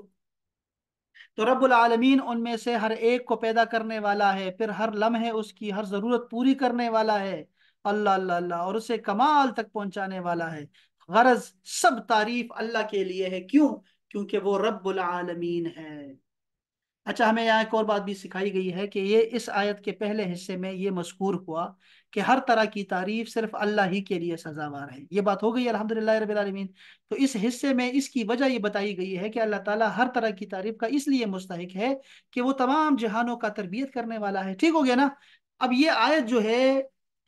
تو رب العالمین ان میں سے ہر ایک کو پیدا کرنے والا ہے پھر ہر لمحے اس کی ہر ضرورت پوری کرنے والا ہے اللہ اللہ اللہ اور اسے کمال تک پہنچانے والا ہے غرض سب تعریف اللہ کے لیے ہے کیوں کیونکہ وہ رب العالمین ہے اچھا ہمیں یہاں ایک اور بات بھی سکھائی گئی ہے کہ یہ اس آیت کے پہلے حصے میں یہ مذکور ہوا کہ ہر طرح کی تعریف صرف اللہ ہی کے لیے سزاوار ہے یہ بات ہو گئی الحمدللہ رب العالمین تو اس حصے میں اس کی وجہ یہ بتائی گئی ہے کہ اللہ تعالیٰ ہر طرح کی تعریف کا اس لیے مستحق ہے کہ وہ تمام جہانوں کا تربیت کرنے والا ہے ٹھیک ہو گیا نا اب یہ آیت جو ہے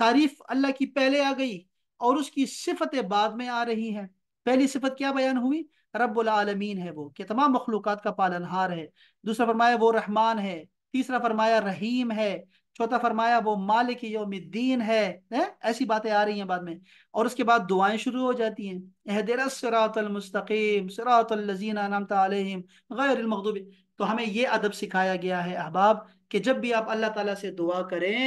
تعریف اللہ کی پہلے آ گئی اور اس کی صفتیں بعد میں آ رہی ہیں پہلی صفت کیا بیان ہوئی رب العالمین ہے وہ کہ تمام مخلوقات کا پالن ہار ہے دوسرا فرمایا وہ رحمان ہے تیسرا فرمایا رحیم ہے چوتھا فرمایا وہ مالک یوم الدین ہے ایسی باتیں آ رہی ہیں بعد میں اور اس کے بعد دعائیں شروع ہو جاتی ہیں اہدر الصراط المستقیم انعمت اللزین غیر المغضوب تو ہمیں یہ ادب سکھایا گیا ہے احباب کہ جب بھی آپ اللہ تعالیٰ سے دعا کریں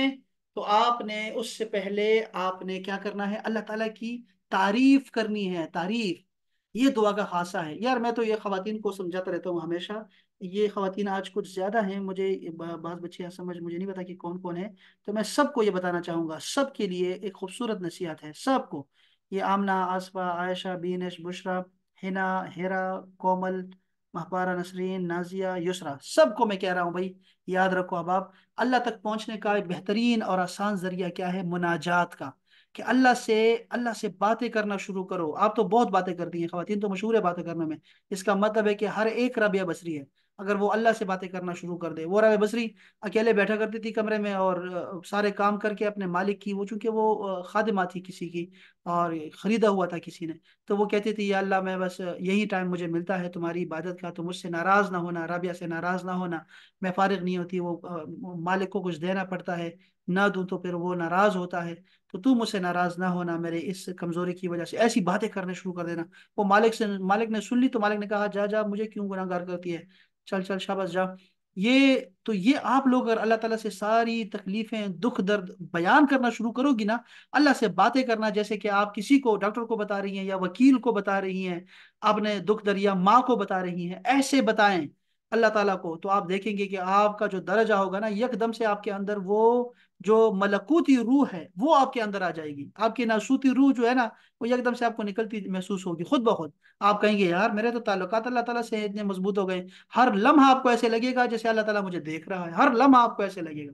تو آپ نے اس سے پہلے آپ نے کیا کرنا ہے اللہ تعالیٰ کی تعریف کرنی ہے تعریف یہ دعا کا خاصہ ہے یار میں تو یہ خواتین کو سمجھاتا رہتا ہوں ہمیشہ یہ خواتین آج کچھ زیادہ ہیں مجھے سمجھ مجھے نہیں پتا کہ کون کون ہے تو میں سب کو یہ بتانا چاہوں گا سب کے لیے ایک خوبصورت نصیحت ہے سب کو یہ آمنہ آصفہ عائشہ بینش بشرا حنا ہیرا کومل محبارہ نسرین نازیہ یسرا سب کو میں کہہ رہا ہوں بھائی یاد رکھو اباب اللہ تک پہنچنے کا ایک بہترین اور آسان ذریعہ کیا ہے مناجات کا کہ اللہ سے اللہ سے باتیں کرنا شروع کرو آپ تو بہت باتیں کرتی ہیں خواتین تو مشہور ہے باتیں کرنے میں اس کا مطلب ہے کہ ہر ایک ربیہ بسری ہے اگر وہ اللہ سے باتیں کرنا شروع کر دے وہ بصری اکیلے بیٹھا کرتی تھی کمرے میں اور سارے کام کر کے اپنے مالک کی وہ چونکہ وہ خادمہ تھی کسی کی اور خریدا ہوا تھا کسی نے تو وہ کہتی تھی یا اللہ میں بس یہی ٹائم مجھے ملتا ہے تمہاری عبادت کا تو مجھ سے ناراض نہ ہونا رابعہ سے ناراض نہ ہونا میں فارغ نہیں ہوتی وہ مالک کو کچھ دینا پڑتا ہے نہ دوں تو پھر وہ ناراض ہوتا ہے تو تو مجھ سے ناراض نہ ہونا میرے اس کمزوری کی وجہ سے ایسی باتیں کرنے شروع کر دینا وہ مالک سے مالک نے سن لی تو مالک نے کہا جا جا مجھے کیوں گناہ گار کرتی ہے چل چل جا یہ تو یہ آپ لوگ اگر اللہ تعالیٰ سے ساری تکلیفیں دکھ درد بیان کرنا شروع کرو گی نا اللہ سے باتیں کرنا جیسے کہ آپ کسی کو ڈاکٹر کو بتا رہی ہیں یا وکیل کو بتا رہی ہیں اپنے دکھ دریا ماں کو بتا رہی ہیں ایسے بتائیں اللہ تعالیٰ کو تو آپ دیکھیں گے کہ آپ کا جو درجہ ہوگا نا یک دم سے آپ کے اندر وہ جو ملکوتی روح ہے وہ آپ کے اندر آ جائے گی آپ کی ناسوتی روح جو ہے نا وہ دم سے آپ کو نکلتی محسوس ہوگی خود بخود آپ کہیں گے یار میرے تو تعلقات اللہ تعالیٰ سے اتنے مضبوط ہو گئے ہر لمحہ آپ کو ایسے لگے گا جیسے اللہ تعالیٰ مجھے دیکھ رہا ہے ہر لمحہ آپ کو ایسے لگے گا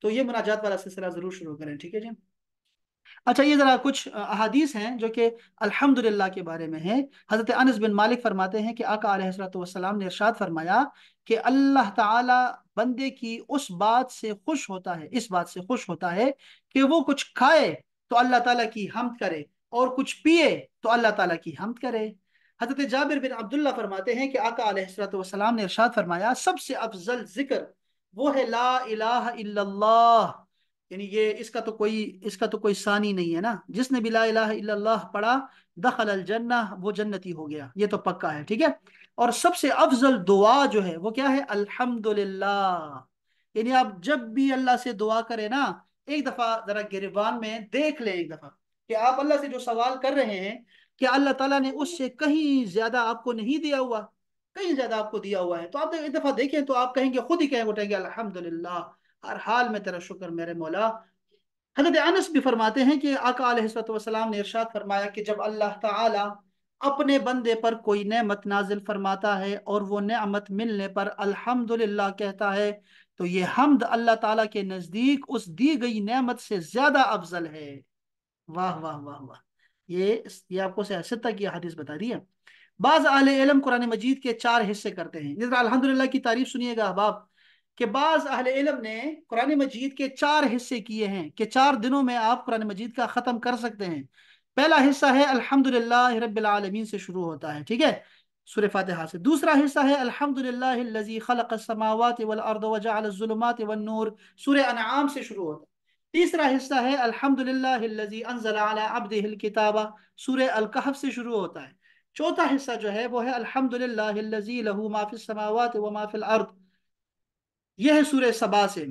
تو یہ مناجات والا سلسلہ ضرور شروع کریں ٹھیک ہے جی اچھا یہ ذرا کچھ احادیث ہیں جو کہ الحمدللہ کے بارے میں ہیں حضرت انس بن مالک فرماتے ہیں کہ آقا علیہ السلام نے ارشاد فرمایا کہ اللہ تعالی بندے کی اس بات سے خوش ہوتا ہے اس بات سے خوش ہوتا ہے کہ وہ کچھ کھائے تو اللہ تعالیٰ کی حمد کرے اور کچھ پیئے تو اللہ تعالیٰ کی حمد کرے حضرت جابر بن عبداللہ فرماتے ہیں کہ آقا علیہ السلام نے ارشاد فرمایا سب سے افضل ذکر وہ ہے لا الہ الا اللہ یعنی یہ اس کا تو کوئی اس کا تو کوئی ثانی نہیں ہے نا جس نے بلا اللہ پڑھا دخل الجنہ وہ جنتی ہو گیا یہ تو پکا ہے ٹھیک ہے اور سب سے افضل دعا جو ہے وہ کیا ہے الحمدللہ یعنی آپ جب بھی اللہ سے دعا کریں نا ایک دفعہ ذرا گریبان میں دیکھ لیں ایک دفعہ کہ آپ اللہ سے جو سوال کر رہے ہیں کہ اللہ تعالیٰ نے اس سے کہیں زیادہ آپ کو نہیں دیا ہوا کہیں زیادہ آپ کو دیا ہوا ہے تو آپ ایک دفعہ دیکھیں تو آپ کہیں گے خود ہی کہیں گے الحمدللہ للہ ہر حال میں تیرا شکر میرے مولا حضرت انس بھی فرماتے ہیں کہ آقا علیہ السلام نے ارشاد فرمایا کہ جب اللہ تعالی اپنے بندے پر کوئی نعمت نازل فرماتا ہے اور وہ نعمت ملنے پر الحمدللہ کہتا ہے تو یہ حمد اللہ تعالیٰ کے نزدیک اس دی گئی نعمت سے زیادہ افضل ہے واہ واہ واہ واہ یہ آپ کو سیاستہ کی حدیث بتا ہے بعض اہل علم قرآن مجید کے چار حصے کرتے ہیں طرح الحمدللہ کی تعریف سنیے گا احباب کہ بعض اہل علم نے قرآن مجید کے چار حصے کیے ہیں کہ چار دنوں میں آپ قرآن مجید کا ختم کر سکتے ہیں پہلا حصہ ہے الحمدللہ رب العالمین سے شروع ہوتا ہے ٹھیک ہے سورہ فاتحہ سے دوسرا حصہ ہے الحمدللہ خلق السماوات والارض وجعل الظلمات والنور سورہ انعام سے شروع ہوتا ہے تیسرا حصہ ہے الحمدللہ انزل علی عبده ابداب سورہ الکہف سے شروع ہوتا ہے چوتھا حصہ جو ہے وہ ہے الحمدللہ ما فی السماوات و فی الارض یہ ہے سورہ سبا سے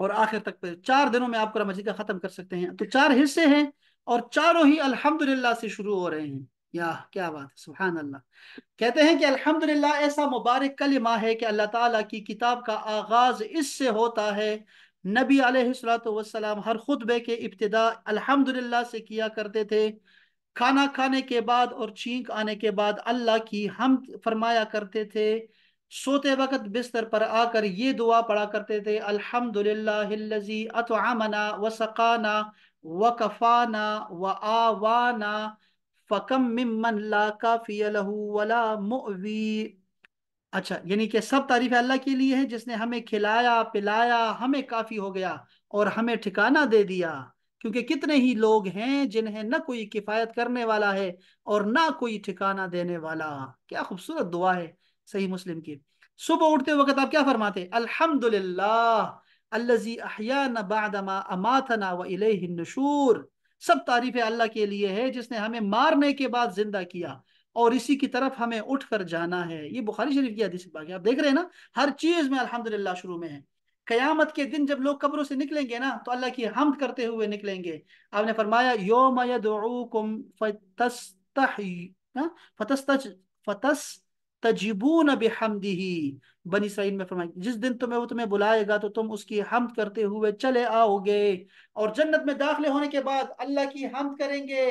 اور آخر تک پہ چار دنوں میں آپ قرآن مجید کا ختم کر سکتے ہیں تو چار حصے ہیں اور چاروں ہی الحمدللہ سے شروع ہو رہے ہیں یا کیا بات ہے سبحان اللہ کہتے ہیں کہ الحمدللہ ایسا مبارک کلمہ ہے کہ اللہ تعالیٰ کی کتاب کا آغاز اس سے ہوتا ہے نبی علیہ السلام ہر خطبے کے ابتدا الحمدللہ سے کیا کرتے تھے کھانا کھانے کے بعد اور چینک آنے کے بعد اللہ کی حمد فرمایا کرتے تھے سوتے وقت بستر پر آ کر یہ دعا پڑھا کرتے تھے الحمد للہ کافی لہو ولا مؤوی اچھا یعنی کہ سب تعریف اللہ کے لیے ہیں جس نے ہمیں کھلایا پلایا ہمیں کافی ہو گیا اور ہمیں ٹھکانہ دے دیا کیونکہ کتنے ہی لوگ ہیں جنہیں نہ کوئی کفایت کرنے والا ہے اور نہ کوئی ٹھکانہ دینے والا کیا خوبصورت دعا ہے صحیح مسلم کی صبح اٹھتے وقت آپ کیا فرماتے الحمد للہ الزی احیانا بعد ما اماتنا و الیہ النشور سب تعریف اللہ کے لیے ہے جس نے ہمیں مارنے کے بعد زندہ کیا اور اسی کی طرف ہمیں اٹھ کر جانا ہے یہ بخاری شریف کی حدیث باقی آپ دیکھ رہے ہیں نا ہر چیز میں الحمدللہ شروع میں ہے قیامت کے دن جب لوگ قبروں سے نکلیں گے نا تو اللہ کی حمد کرتے ہوئے نکلیں گے آپ نے فرمایا یوم یدعوکم فتستحی ہاں، فتستج فتس تجیبون بحمدی ہی بنی اسرائیل میں فرمائیں جس دن تمہیں وہ تمہیں بلائے گا تو تم اس کی حمد کرتے ہوئے چلے آو گے اور جنت میں داخلے ہونے کے بعد اللہ کی حمد کریں گے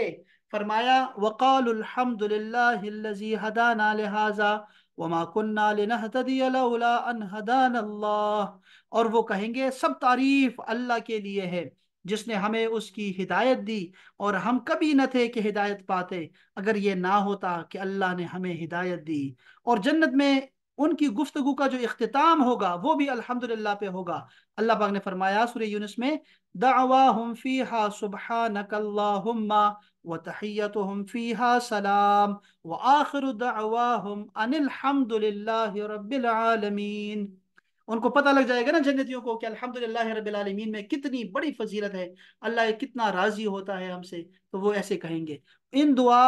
فرمایا وَقَالُ الْحَمْدُ لِلَّهِ الَّذِي هَدَانَا لِهَذَا وَمَا كُنَّا لِنَهْتَدِيَ لَوْلَا أَنْ هَدَانَ اللَّهِ اور وہ کہیں گے سب تعریف اللہ کے لیے ہے جس نے ہمیں اس کی ہدایت دی اور ہم کبھی نہ تھے کہ ہدایت پاتے اگر یہ نہ ہوتا کہ اللہ نے ہمیں ہدایت دی اور جنت میں ان کی گفتگو کا جو اختتام ہوگا وہ بھی الحمدللہ پہ ہوگا اللہ پاک نے فرمایا سورہ یونس میں دعواہم دعواہم فیہا فیہا سبحانک اللہم سلام ان الحمدللہ رب العالمین ان کو پتہ لگ جائے گا نا جنتیوں کو کہ الحمدللہ رب العالمین میں کتنی بڑی فضیلت ہے اللہ کتنا راضی ہوتا ہے ہم سے تو وہ ایسے کہیں گے ان دعا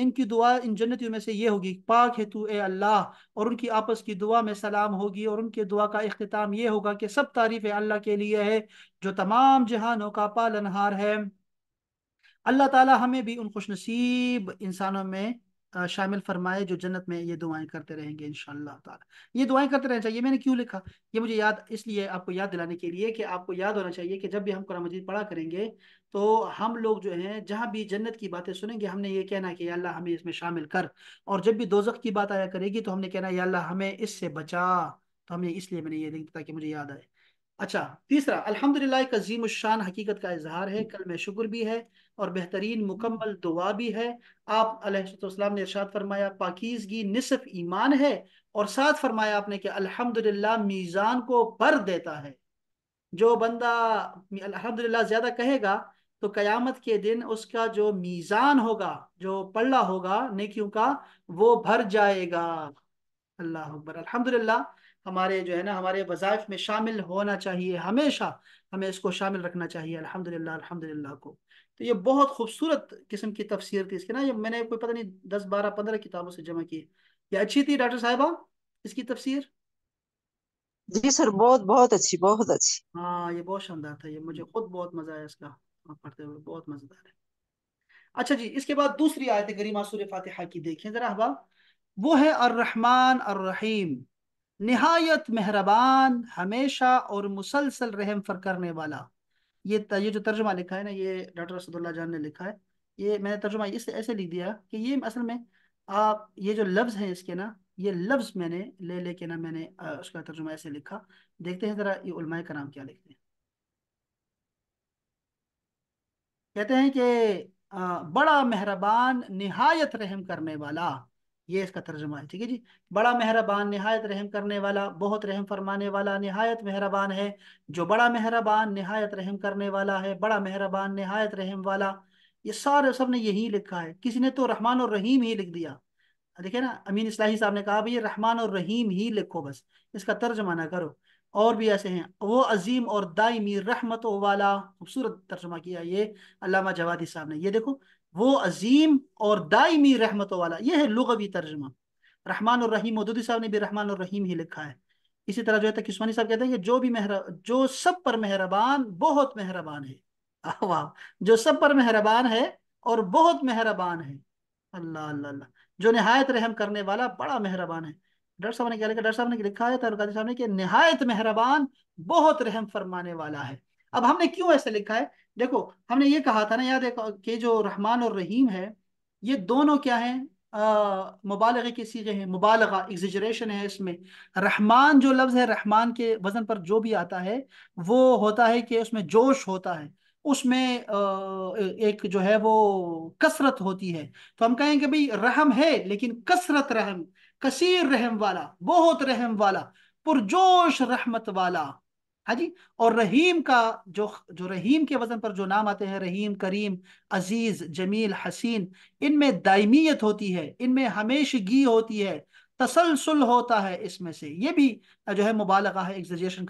ان کی دعا ان جنتیوں میں سے یہ ہوگی پاک ہے تو اے اللہ اور ان کی آپس کی دعا میں سلام ہوگی اور ان کی دعا کا اختتام یہ ہوگا کہ سب تعریف اللہ کے لیے ہے جو تمام جہانوں کا پالنہار ہے اللہ تعالی ہمیں بھی ان خوش نصیب انسانوں میں شامل فرمائے جو جنت میں یہ دعائیں کرتے رہیں گے انشاءاللہ تعالی یہ دعائیں کرتے چاہیے میں نے کیوں لکھا یہ مجھے یاد اس لیے آپ کو یاد دلانے کے لیے کہ آپ کو یاد ہونا چاہیے کہ جب بھی ہم قرآن مجید پڑھا کریں گے تو ہم لوگ جو ہیں جہاں بھی جنت کی باتیں سنیں گے ہم نے یہ کہنا ہے کہ اللہ ہمیں اس میں شامل کر اور جب بھی دوزخ کی بات آیا کرے گی تو ہم نے کہنا یا اللہ ہمیں اس سے بچا تو ہمیں اس لیے میں نے یہ تاکہ مجھے یاد آئے اچھا تیسرا الحمدللہ للہ ایک عظیم الشان حقیقت کا اظہار ہے کل میں شکر بھی ہے اور بہترین مکمل دعا بھی ہے آپ علیہ السلام نے ارشاد فرمایا پاکیزگی نصف ایمان ہے اور ساتھ فرمایا آپ نے کہ الحمدللہ میزان کو بھر دیتا ہے جو بندہ الحمدللہ زیادہ کہے گا تو قیامت کے دن اس کا جو میزان ہوگا جو پڑا ہوگا نیکیوں کا وہ بھر جائے گا اللہ اکبر الحمدللہ ہمارے جو ہے نا ہمارے وظائف میں شامل ہونا چاہیے ہمیشہ ہمیں اس کو شامل رکھنا چاہیے الحمدللہ الحمدللہ کو تو یہ بہت خوبصورت قسم کی تفسیر تھی اس کے نا یہ میں نے کوئی پتہ نہیں دس بارہ پندرہ کتابوں سے جمع کی یہ اچھی تھی ڈاکٹر صاحبہ اس کی تفسیر جی سر بہت بہت بہت بہت اچھی اچھی ہاں یہ شاندار تھا یہ مجھے خود بہت مزہ اس کا پڑھتے ہوئے بہت مزیدار دار اچھا جی اس کے بعد دوسری آیت گریما سور فاتحہ کی دیکھیں ذرا احباب وہ ہے الرحمن الرحیم نہایت مہربان ہمیشہ اور مسلسل رحم فر کرنے والا یہ یہ جو ترجمہ لکھا ہے نا یہ ڈاکٹر اسد اللہ جان نے لکھا ہے یہ میں نے ترجمہ اس سے ایسے لکھ دیا کہ یہ اصل میں آپ یہ جو لفظ ہیں اس کے نا یہ لفظ میں نے لے لے کے نا میں نے اس کا ترجمہ ایسے لکھا دیکھتے ہیں ذرا یہ علماء کا نام کیا لکھتے ہیں کہتے ہیں کہ بڑا مہربان نہایت رحم کرنے والا یہ اس کا ترجمہ ہے ہے ٹھیک جی بڑا مہربان نہایت رحم کرنے والا بہت رحم فرمانے والا نہایت مہربان ہے جو بڑا مہربان نہایت رحم کرنے والا ہے بڑا مہربان نہایت رحم والا یہ سارے سب نے یہی لکھا ہے کسی نے تو رحمان اور رحیم ہی لکھ دیا دیکھیں نا امین اسلامی صاحب نے کہا بھائی رحمان اور رحیم ہی لکھو بس اس کا ترجمہ نہ کرو اور بھی ایسے ہیں وہ عظیم اور دائمی رحمتوں والا خوبصورت ترجمہ کیا یہ علامہ جوادی صاحب نے یہ دیکھو وہ عظیم اور دائمی رحمتوں والا یہ ہے لغوی ترجمہ رحمان الرحیم مودودی صاحب نے بھی رحمان الرحیم ہی لکھا ہے اسی طرح جو ہے کسوانی صاحب کہتے ہیں کہ جو بھی محرم جو سب پر مہربان بہت مہربان ہے جو سب پر مہربان ہے اور بہت مہربان ہے اللہ اللہ اللہ جو نہایت رحم کرنے والا بڑا مہربان ہے ڈاکٹر صاحب نے کیا لکھا ڈاکٹر صاحب نے لکھا ہے تہلکاتی صاحب نے کہ نہایت مہربان بہت رحم فرمانے والا ہے اب ہم نے کیوں ایسے لکھا ہے دیکھو ہم نے یہ کہا تھا نا یاد ہے کہ جو رحمان اور رحیم ہے یہ دونوں کیا ہیں مبالغے کے سیغے ہیں مبالغہ ہے اس میں رحمان جو لفظ ہے رحمان کے وزن پر جو بھی آتا ہے وہ ہوتا ہے کہ اس میں جوش ہوتا ہے اس میں ایک جو ہے وہ کثرت ہوتی ہے تو ہم کہیں کہ بھئی رحم ہے لیکن کسرت رحم کثیر رحم والا بہت رحم والا پرجوش رحمت والا ہاں جی اور رحیم کا جو جو رحیم کے وزن پر جو نام آتے ہیں رحیم کریم عزیز جمیل حسین ان میں دائمیت ہوتی ہے ان میں ہمیشگی گی ہوتی ہے تسلسل ہوتا ہے اس میں سے یہ بھی جو ہے مبالغہ ہے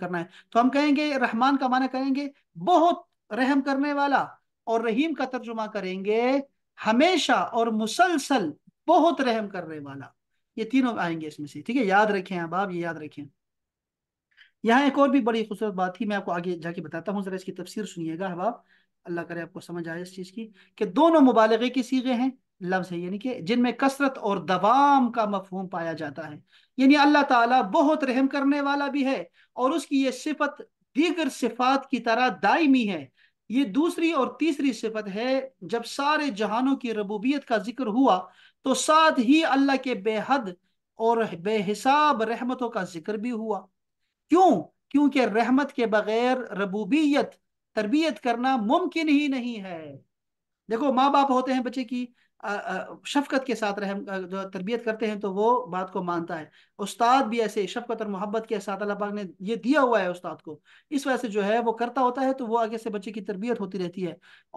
کرنا ہے تو ہم کہیں گے رحمان کا معنی کریں گے بہت رحم کرنے والا اور رحیم کا ترجمہ کریں گے ہمیشہ اور مسلسل بہت رحم کرنے والا یہ تینوں آئیں گے اس میں سے ٹھیک ہے یاد رکھیں ہیں آپ یہ یاد رکھیں یہاں ایک اور بھی بڑی خصوصی بات تھی میں آپ کو آگے جا کے بتاتا ہوں ذرا اس کی تفسیر سنیے گا احباب اللہ کرے آپ کو سمجھ آئے اس چیز کی کہ دونوں مبالغے کی سیغے ہیں لفظ ہیں یعنی کہ جن میں کثرت اور دوام کا مفہوم پایا جاتا ہے یعنی اللہ تعالیٰ بہت رحم کرنے والا بھی ہے اور اس کی یہ صفت دیگر صفات کی طرح دائمی ہے یہ دوسری اور تیسری صفت ہے جب سارے جہانوں کی ربوبیت کا ذکر ہوا تو ساتھ ہی اللہ کے بے حد اور بے حساب رحمتوں کا ذکر بھی ہوا کیوں کیونکہ رحمت کے بغیر ربوبیت تربیت کرنا ممکن ہی نہیں ہے دیکھو ماں باپ ہوتے ہیں بچے کی شفقت کے ساتھ رحم جو تربیت کرتے ہیں تو وہ بات کو مانتا ہے استاد بھی ایسے شفقت اور محبت کے ساتھ اللہ پاک نے یہ دیا ہوا ہے استاد کو اس وجہ سے جو ہے وہ کرتا ہوتا ہے تو وہ آگے سے بچے کی تربیت ہوتی رہتی ہے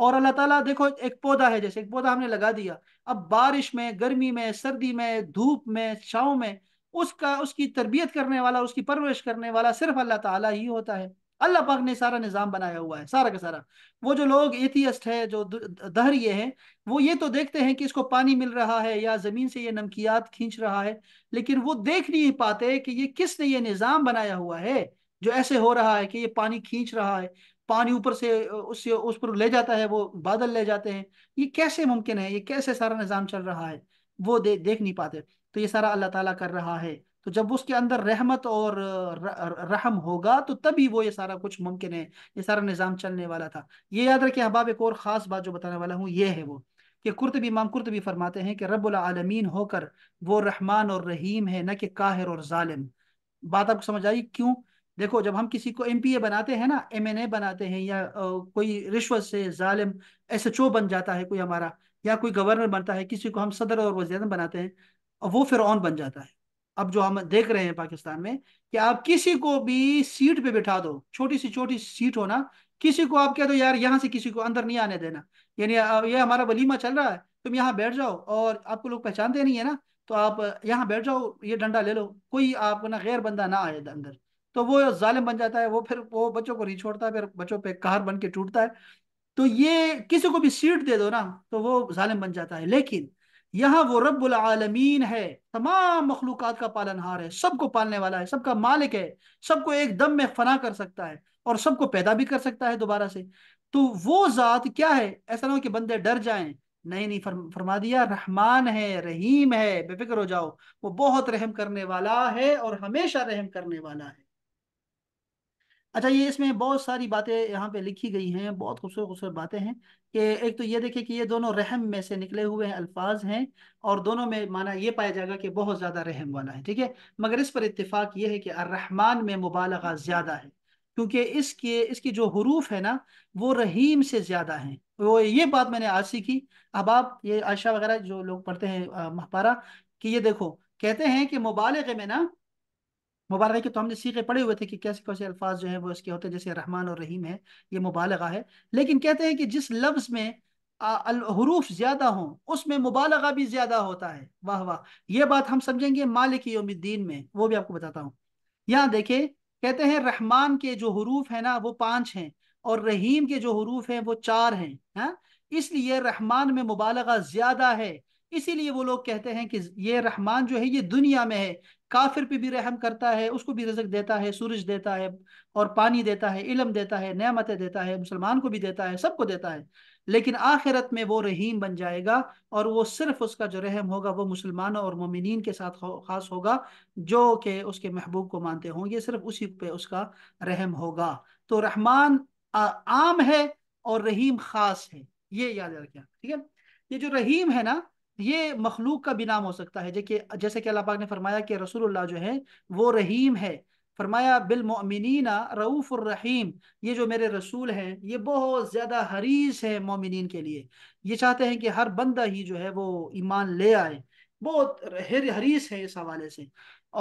اور اللہ تعالیٰ دیکھو ایک پودا ہے جیسے ایک پودا ہم نے لگا دیا اب بارش میں گرمی میں سردی میں دھوپ میں چھاؤں میں اس کا اس کی تربیت کرنے والا اس کی پرورش کرنے والا صرف اللہ تعالیٰ ہی ہوتا ہے اللہ پاک نے سارا نظام بنایا ہوا ہے سارا کا سارا وہ جو لوگ ایتھیسٹ ہے جو دہر یہ ہیں وہ یہ تو دیکھتے ہیں کہ اس کو پانی مل رہا ہے یا زمین سے یہ نمکیات کھینچ رہا ہے لیکن وہ دیکھ نہیں پاتے کہ یہ کس نے یہ نظام بنایا ہوا ہے جو ایسے ہو رہا ہے کہ یہ پانی کھینچ رہا ہے پانی اوپر سے اس سے اس پر لے جاتا ہے وہ بادل لے جاتے ہیں یہ کیسے ممکن ہے یہ کیسے سارا نظام چل رہا ہے وہ دیکھ نہیں پاتے تو یہ سارا اللہ تعالیٰ کر رہا ہے تو جب اس کے اندر رحمت اور رحم ہوگا تو تبھی وہ یہ سارا کچھ ممکن ہے یہ سارا نظام چلنے والا تھا یہ یاد رکھیں احباب ایک اور خاص بات جو بتانے والا ہوں یہ ہے وہ کہ امام فرماتے ہیں کہ رب العالمین ہو کر وہ رحمان اور رحیم ہے نہ کہ قاہر اور ظالم بات آپ کو سمجھ آئی کیوں دیکھو جب ہم کسی کو ایم پی اے بناتے ہیں نا ایم این اے بناتے ہیں یا کوئی رشوت سے ظالم ایس ایچ او بن جاتا ہے کوئی ہمارا یا کوئی گورنر بنتا ہے کسی کو ہم صدر اور وزیر بناتے ہیں اور وہ فرعون بن جاتا ہے اب جو ہم دیکھ رہے ہیں پاکستان میں کہ آپ کسی کو بھی سیٹ پہ بٹھا دو چھوٹی سی چھوٹی سیٹ ہونا کسی کو آپ کہہ دو یار یہاں سے کسی کو اندر نہیں آنے دینا یعنی یہ ہمارا ولیمہ چل رہا ہے تم یہاں بیٹھ جاؤ اور آپ کو لوگ پہچانتے نہیں ہے نا تو آپ یہاں بیٹھ جاؤ یہ ڈنڈا لے لو کوئی آپ نا غیر بندہ نہ آئے اندر تو وہ ظالم بن جاتا ہے وہ پھر وہ بچوں کو نہیں چھوڑتا پھر بچوں پہ کار بن کے ٹوٹتا ہے تو یہ کسی کو بھی سیٹ دے دو نا تو وہ ظالم بن جاتا ہے لیکن یہاں وہ رب العالمین ہے تمام مخلوقات کا پالن ہار ہے سب کو پالنے والا ہے سب کا مالک ہے سب کو ایک دم میں فنا کر سکتا ہے اور سب کو پیدا بھی کر سکتا ہے دوبارہ سے تو وہ ذات کیا ہے ایسا نہ ہو کہ بندے ڈر جائیں نہیں نہیں فرما دیا رحمان ہے رحیم ہے بے فکر ہو جاؤ وہ بہت رحم کرنے والا ہے اور ہمیشہ رحم کرنے والا ہے اچھا یہ اس میں بہت ساری باتیں یہاں پہ لکھی گئی ہیں بہت خوبصورت باتیں ہیں کہ ایک تو یہ دیکھیں کہ یہ دونوں رحم میں سے نکلے ہوئے ہیں الفاظ ہیں اور دونوں میں معنی یہ پایا جائے گا کہ بہت زیادہ رحم والا ہے ٹھیک ہے مگر اس پر اتفاق یہ ہے کہ الرحمن میں مبالغہ زیادہ ہے کیونکہ اس کے اس کی جو حروف ہے نا وہ رحیم سے زیادہ ہیں وہ یہ بات میں نے آج سیکھی اب آپ یہ عائشہ وغیرہ جو لوگ پڑھتے ہیں مہپارا کہ یہ دیکھو کہتے ہیں کہ مبالغے میں نا مبارکہ پڑھے ہوئے تھے کہ کیسے کیسے الفاظ جو ہیں وہ اس کے ہوتے ہیں جیسے رحمان اور رحیم ہے یہ مبالغہ ہے لیکن کہتے ہیں کہ جس لفظ میں حروف زیادہ ہوں اس میں مبالغہ بھی زیادہ ہوتا ہے واہ واہ یہ بات ہم سمجھیں گے مالک یوم الدین میں وہ بھی آپ کو بتاتا ہوں یہاں دیکھیں کہتے ہیں رحمان کے جو حروف ہیں نا وہ پانچ ہیں اور رحیم کے جو حروف ہیں وہ چار ہیں ہاں؟ اس لیے رحمان میں مبالغہ زیادہ ہے اسی لیے وہ لوگ کہتے ہیں کہ یہ رحمان جو ہے یہ دنیا میں ہے کافر پہ بھی رحم کرتا ہے اس کو بھی رزق دیتا ہے سورج دیتا ہے اور پانی دیتا ہے علم دیتا ہے نعمتیں دیتا ہے مسلمان کو بھی دیتا ہے سب کو دیتا ہے لیکن آخرت میں وہ رحیم بن جائے گا اور وہ صرف اس کا جو رحم ہوگا وہ مسلمانوں اور مومنین کے ساتھ خاص ہوگا جو کہ اس کے محبوب کو مانتے ہوں گے یہ صرف اسی پہ اس کا رحم ہوگا تو رحمان عام ہے اور رحیم خاص ہے یہ یاد رکھیں ٹھیک ہے یہ جو رحیم ہے نا یہ مخلوق کا بھی نام ہو سکتا ہے جیسے کہ اللہ پاک نے فرمایا کہ رسول اللہ جو ہے وہ رحیم ہے فرمایا بالمؤمنین رعوف الرحیم یہ جو میرے رسول ہیں یہ بہت زیادہ حریص ہیں مومنین کے لیے یہ چاہتے ہیں کہ ہر بندہ ہی جو ہے وہ ایمان لے آئے بہت حریص ہے اس حوالے سے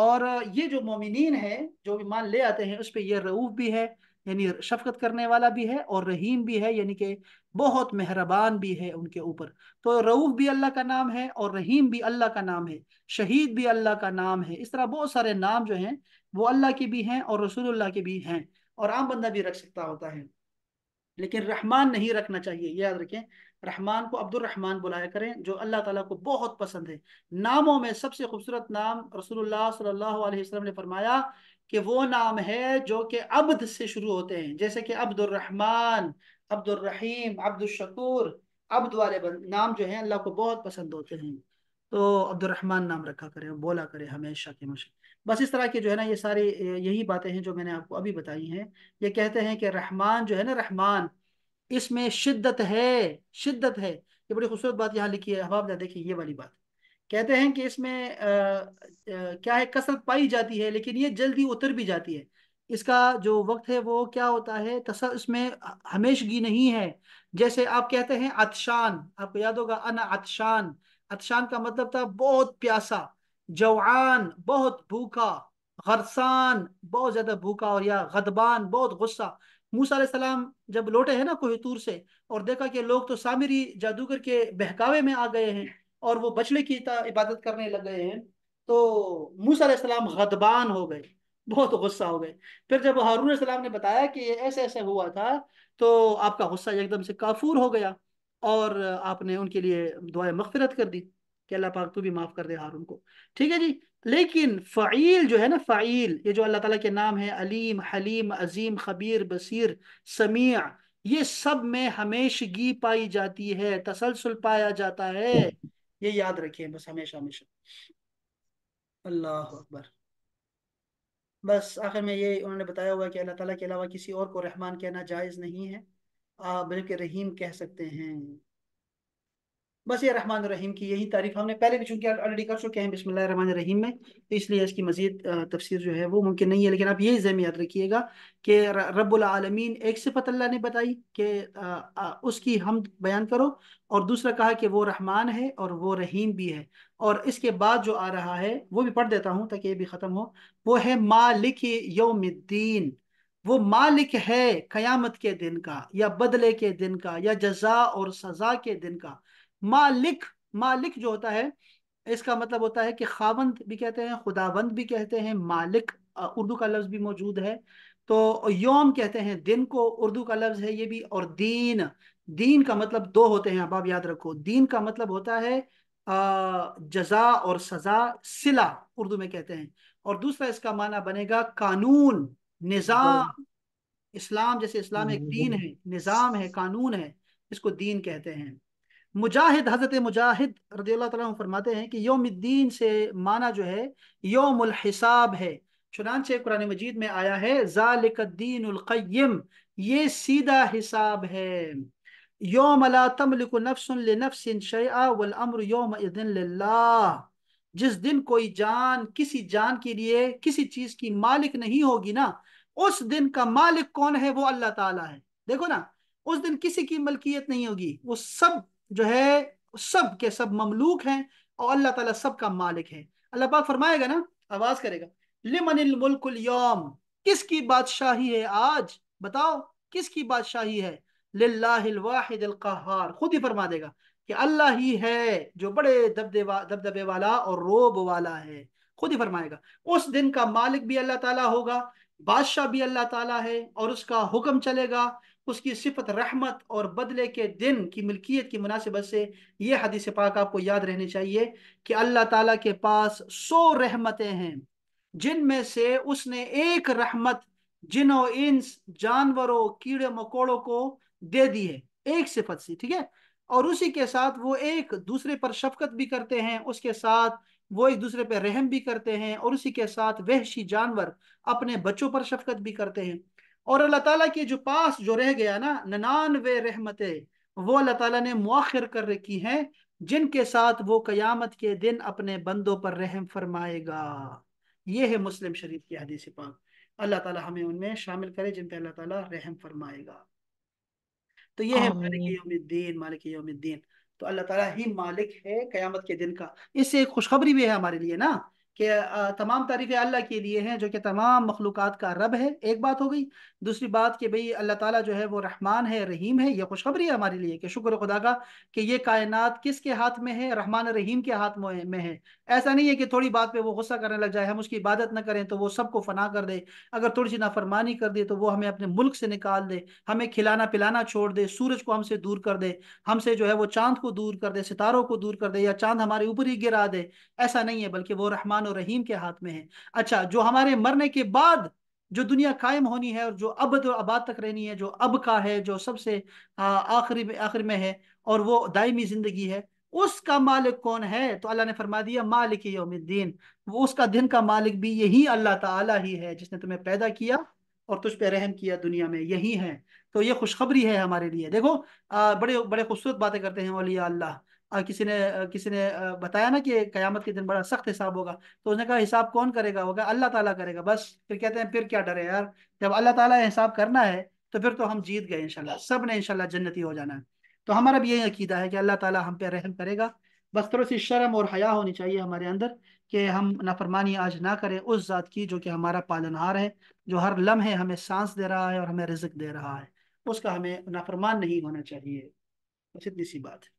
اور یہ جو مومنین ہیں جو ایمان لے آتے ہیں اس پہ یہ رعوف بھی ہے یعنی شفقت کرنے والا بھی ہے اور رحیم بھی ہے یعنی کہ بہت مہربان بھی ہے ان کے اوپر تو رعوف بھی اللہ کا نام ہے اور رحیم بھی اللہ کا نام ہے شہید بھی اللہ کا نام ہے اس طرح بہت سارے نام جو ہیں وہ اللہ کے بھی ہیں اور رسول اللہ کے بھی ہیں اور عام بندہ بھی رکھ سکتا ہوتا ہے لیکن رحمان نہیں رکھنا چاہیے یاد رکھیں رحمان کو عبد الرحمان بلایا کریں جو اللہ تعالیٰ کو بہت پسند ہے ناموں میں سب سے خوبصورت نام رسول اللہ صلی اللہ علیہ وسلم نے فرمایا کہ وہ نام ہے جو کہ عبد سے شروع ہوتے ہیں جیسے کہ عبد الرحمن عبد الرحیم عبد الشکور عبد والے نام جو ہیں اللہ کو بہت پسند ہوتے ہیں تو عبد الرحمن نام رکھا کرے بولا کرے ہمیشہ کے مشق بس اس طرح کی جو ہے نا یہ ساری یہی باتیں ہیں جو میں نے آپ کو ابھی بتائی ہیں یہ کہتے ہیں کہ رحمان جو ہے نا رحمان اس میں شدت ہے شدت ہے یہ بڑی خوبصورت بات یہاں لکھی ہے دیکھیں یہ والی بات کہتے ہیں کہ اس میں کیا ہے کثرت پائی جاتی ہے لیکن یہ جلدی اتر بھی جاتی ہے اس کا جو وقت ہے وہ کیا ہوتا ہے تصل اس میں ہمیشگی نہیں ہے جیسے آپ کہتے ہیں اتشان آپ کو یاد ہوگا انا اتشان اتشان کا مطلب تھا بہت پیاسا جوان بہت بھوکا غرسان بہت زیادہ بھوکا اور یا غدبان بہت غصہ موسیٰ علیہ السلام جب لوٹے ہیں نا سے اور دیکھا کہ لوگ تو سامری جادوگر کے بہکاوے میں آ گئے ہیں اور وہ بچلے کی عبادت کرنے لگ گئے ہیں تو موسیٰ علیہ السلام غدبان ہو گئے بہت غصہ ہو گئے پھر جب ہارون السلام نے بتایا کہ ایسے ایسے ہوا تھا تو آپ کا غصہ ایک دم سے کافور ہو گیا اور آپ نے ان کے لیے دعائیں مغفرت کر دی کہ اللہ پاک تو بھی معاف کر دے ہارون کو ٹھیک ہے جی لیکن فعیل جو ہے نا فعیل یہ جو اللہ تعالیٰ کے نام ہے علیم حلیم عظیم خبیر بصیر سمیع یہ سب میں ہمیشگی پائی جاتی ہے تسلسل پایا جاتا ہے یہ یاد رکھیں بس ہمیشہ ہمیشہ اللہ اکبر بس آخر میں یہ انہوں نے بتایا ہوا کہ اللہ تعالیٰ کے علاوہ کسی اور کو رحمان کہنا جائز نہیں ہے آپ بلکہ رحیم کہہ سکتے ہیں بس یہ رحمان الرحیم کی یہی تعریف ہم نے پہلے بھی چونکہ آپ آلریڈی کر چکے ہیں بسم اللہ الرحمن الرحیم میں تو اس لیے اس کی مزید تفسیر جو ہے وہ ممکن نہیں ہے لیکن آپ یہی ذہن یاد رکھیے گا کہ رب العالمین ایک صفت اللہ نے بتائی کہ اس کی ہم بیان کرو اور دوسرا کہا کہ وہ رحمان ہے اور وہ رحیم بھی ہے اور اس کے بعد جو آ رہا ہے وہ بھی پڑھ دیتا ہوں تاکہ یہ بھی ختم ہو وہ ہے مالک یوم الدین وہ مالک ہے قیامت کے دن کا یا بدلے کے دن کا یا جزا اور سزا کے دن کا مالک مالک جو ہوتا ہے اس کا مطلب ہوتا ہے کہ خاوند بھی کہتے ہیں خداوند بھی کہتے ہیں مالک اردو کا لفظ بھی موجود ہے تو یوم کہتے ہیں دن کو اردو کا لفظ ہے یہ بھی اور دین دین کا مطلب دو ہوتے ہیں اب آپ یاد رکھو دین کا مطلب ہوتا ہے جزا اور سزا سلا اردو میں کہتے ہیں اور دوسرا اس کا معنی بنے گا قانون نظام اسلام جیسے اسلام ایک دین ہے نظام ہے قانون ہے اس کو دین کہتے ہیں مجاہد حضرت مجاہد رضی اللہ تعالیٰ فرماتے ہیں کہ یوم الدین سے معنی جو ہے یوم الحساب ہے چنانچہ قرآن مجید میں آیا ہے ذالک الدین القیم یہ سیدھا حساب ہے یوم لا تملک نفس لنفس شیعہ والعمر یوم اذن للہ جس دن کوئی جان کسی جان کیلئے کسی چیز کی مالک نہیں ہوگی نا اس دن کا مالک کون ہے وہ اللہ تعالیٰ ہے دیکھو نا اس دن کسی کی ملکیت نہیں ہوگی وہ سب جو ہے سب کے سب مملوک ہیں اور اللہ تعالیٰ سب کا مالک ہے اللہ پاک فرمائے گا نا آواز کرے گا لمن الملک الیوم کس کی بادشاہی ہے آج بتاؤ کس کی بادشاہی ہے للہ الواحد القہار خود ہی فرما دے گا کہ اللہ ہی ہے جو بڑے دبدبے والا اور روب والا ہے خود ہی فرمائے گا اس دن کا مالک بھی اللہ تعالیٰ ہوگا بادشاہ بھی اللہ تعالیٰ ہے اور اس کا حکم چلے گا اس کی صفت رحمت اور بدلے کے دن کی ملکیت کی مناسبت سے یہ حدیث پاک آپ کو یاد چاہیے کہ اللہ تعالیٰ کے پاس سو رحمتیں ہیں جن میں سے اس نے ایک رحمت جنوں جانوروں کیڑے مکوڑوں کو دے دی ہے ایک صفت سے ٹھیک ہے اور اسی کے ساتھ وہ ایک دوسرے پر شفقت بھی کرتے ہیں اس کے ساتھ وہ ایک دوسرے پہ رحم بھی کرتے ہیں اور اسی کے ساتھ وحشی جانور اپنے بچوں پر شفقت بھی کرتے ہیں اور اللہ تعالیٰ کے جو پاس جو رہ گیا نا ننانوے رحمتیں وہ اللہ تعالیٰ نے مؤخر کر رکھی ہیں جن کے ساتھ وہ قیامت کے دن اپنے بندوں پر رحم فرمائے گا یہ ہے مسلم شریف کی حدیث پاک اللہ تعالیٰ ہمیں ان میں شامل کرے جن پہ اللہ تعالیٰ رحم فرمائے گا تو یہ ہے مالک یوم الدین مالک یوم الدین تو اللہ تعالیٰ ہی مالک ہے قیامت کے دن کا اس سے ایک خوشخبری بھی ہے ہمارے لیے نا کہ تمام تعریفیں اللہ کے لیے ہیں جو کہ تمام مخلوقات کا رب ہے ایک بات ہو گئی دوسری بات کہ بھئی اللہ تعالیٰ جو ہے وہ رحمان ہے رحیم ہے یہ خوشخبری ہے ہمارے لیے کہ شکر خدا کا کہ یہ کائنات کس کے ہاتھ میں ہے رحمان رحیم کے ہاتھ میں ہے ایسا نہیں ہے کہ تھوڑی بات پہ وہ غصہ کرنے لگ جائے ہم اس کی عبادت نہ کریں تو وہ سب کو فنا کر دے اگر تھوڑی سی نافرمانی کر دے تو وہ ہمیں اپنے ملک سے نکال دے ہمیں کھلانا پلانا چھوڑ دے سورج کو ہم سے دور کر دے ہم سے جو ہے وہ چاند کو دور کر دے ستاروں کو دور کر دے یا چاند ہمارے اوپر ہی گرا دے ایسا نہیں ہے بلکہ وہ رحمان و رحیم کے ہاتھ میں ہے اچھا جو ہمارے مرنے کے بعد جو دنیا قائم ہونی ہے اور جو ابد و آباد تک رہنی ہے جو اب کا ہے جو سب سے آخری میں آخر میں ہے اور وہ دائمی زندگی ہے اس کا مالک کون ہے تو اللہ نے فرما دیا مالک یوم الدین وہ اس کا دن کا مالک بھی یہی اللہ تعالیٰ ہی ہے جس نے تمہیں پیدا کیا اور تجھ پہ رحم کیا دنیا میں یہی ہے تو یہ خوشخبری ہے ہمارے لیے دیکھو بڑے بڑے خوبصورت باتیں کرتے ہیں ولی اللہ کسی نے کسی نے بتایا نا کہ قیامت کے دن بڑا سخت حساب ہوگا تو اس نے کہا حساب کون کرے گا وہ اللہ تعالیٰ کرے گا بس پھر کہتے ہیں پھر کیا ڈرے یار جب اللہ تعالیٰ حساب کرنا ہے تو پھر تو ہم جیت گئے انشاءاللہ سب نے انشاءاللہ جنتی ہو جانا ہے تو ہمارا بھی یہ عقیدہ ہے کہ اللہ تعالیٰ ہم پہ رحم کرے گا بس تھوڑی سی شرم اور حیا ہونی چاہیے ہمارے اندر کہ ہم نافرمانی آج نہ کریں اس ذات کی جو کہ ہمارا پالنہار ہے جو ہر لمحے ہمیں سانس دے رہا ہے اور ہمیں رزق دے رہا ہے اس کا ہمیں نافرمان نہیں ہونا چاہیے بس اتنی سی بات ہے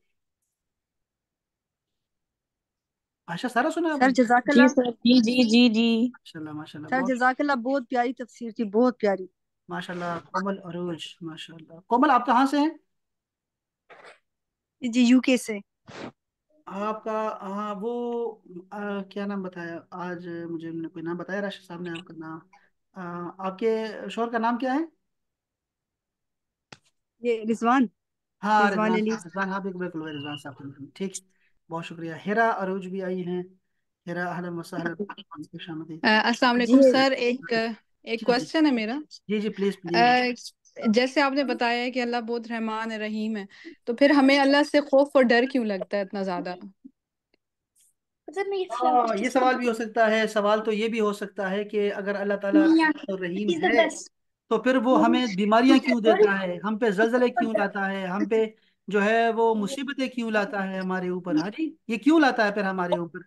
اچھا سارا سنا سر جزاک جی اللہ جی جی جی جی ماشاء اللہ ماشاء اللہ سر جزاک اللہ بہت پیاری تفسیر تھی بہت پیاری ماشاء اللہ کومل عروج ماشاء اللہ کومل آپ کہاں سے ہیں جی یو کے سے آپ کا ہاں وہ کیا نام بتایا آج مجھے انہوں نے کوئی نام بتایا راشد صاحب نے آپ کا نام آپ کے شوہر کا نام کیا ہے یہ رضوان ہاں رضوان رضوان ہاں بالکل رضوان صاحب ٹھیک ہے بہت شکریہ ہیرا اروج بھی آئی ہیں ہیرا اہلا مسائل السلام علیکم سر ایک ایک کوشچن جی، جی۔ ہے میرا جی جی پلیز پلیز جیسے آپ نے بتایا ہے کہ اللہ بہت رحمان رحیم ہے تو پھر ہمیں اللہ سے خوف اور ڈر کیوں لگتا ہے اتنا زیادہ ہاں، یہ سوال بھی ہو سکتا ہے سوال تو یہ بھی ہو سکتا ہے کہ اگر اللہ تعالیٰ یعنی رحیم ہے تو پھر وہ ہمیں بیماریاں کیوں دیتا ہے ہم پہ زلزلے کیوں لاتا ہے ہم پہ جو ہے وہ مصیبتیں کیوں لاتا ہے ہمارے اوپر ہاں جی یہ کیوں لاتا ہے پھر ہمارے اوپر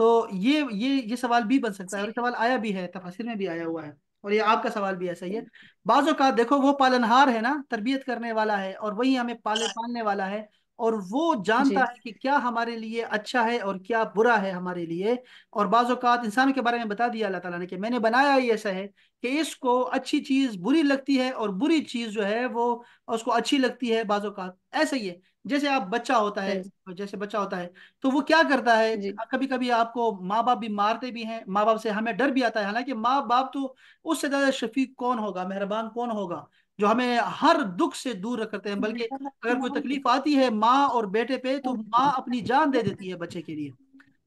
تو یہ یہ یہ سوال بھی بن سکتا ہے اور جی۔ سوال آیا بھی ہے تفاصر میں بھی آیا ہوا ہے اور یہ آپ کا سوال بھی ایسا ہی ہے جی۔ بعض اوقات دیکھو وہ پالنہار ہے نا تربیت کرنے والا ہے اور وہی ہمیں پالے پالنے والا ہے اور وہ جانتا جی۔ ہے کہ کیا ہمارے لیے اچھا ہے اور کیا برا ہے ہمارے لیے اور بعض اوقات انسان کے بارے میں بتا دیا اللہ تعالیٰ نے کہ میں نے بنایا ہی ایسا ہے کہ اس کو اچھی چیز بری لگتی ہے اور بری چیز جو ہے وہ اس کو اچھی لگتی ہے بعض اوقات ایسا ہی ہے جیسے آپ بچہ ہوتا ہے جی۔ جیسے بچہ ہوتا ہے تو وہ کیا کرتا ہے کبھی جی۔ کبھی آپ کو ماں باپ بھی مارتے بھی ہیں ماں باپ سے ہمیں ڈر بھی آتا ہے حالانکہ ماں باپ تو اس سے زیادہ شفیق کون ہوگا مہربان کون ہوگا جو ہمیں ہر دکھ سے دور رکھتے ہیں بلکہ اگر کوئی تکلیف آتی ہے ماں اور بیٹے پہ تو ماں اپنی جان دے دیتی ہے بچے کے لیے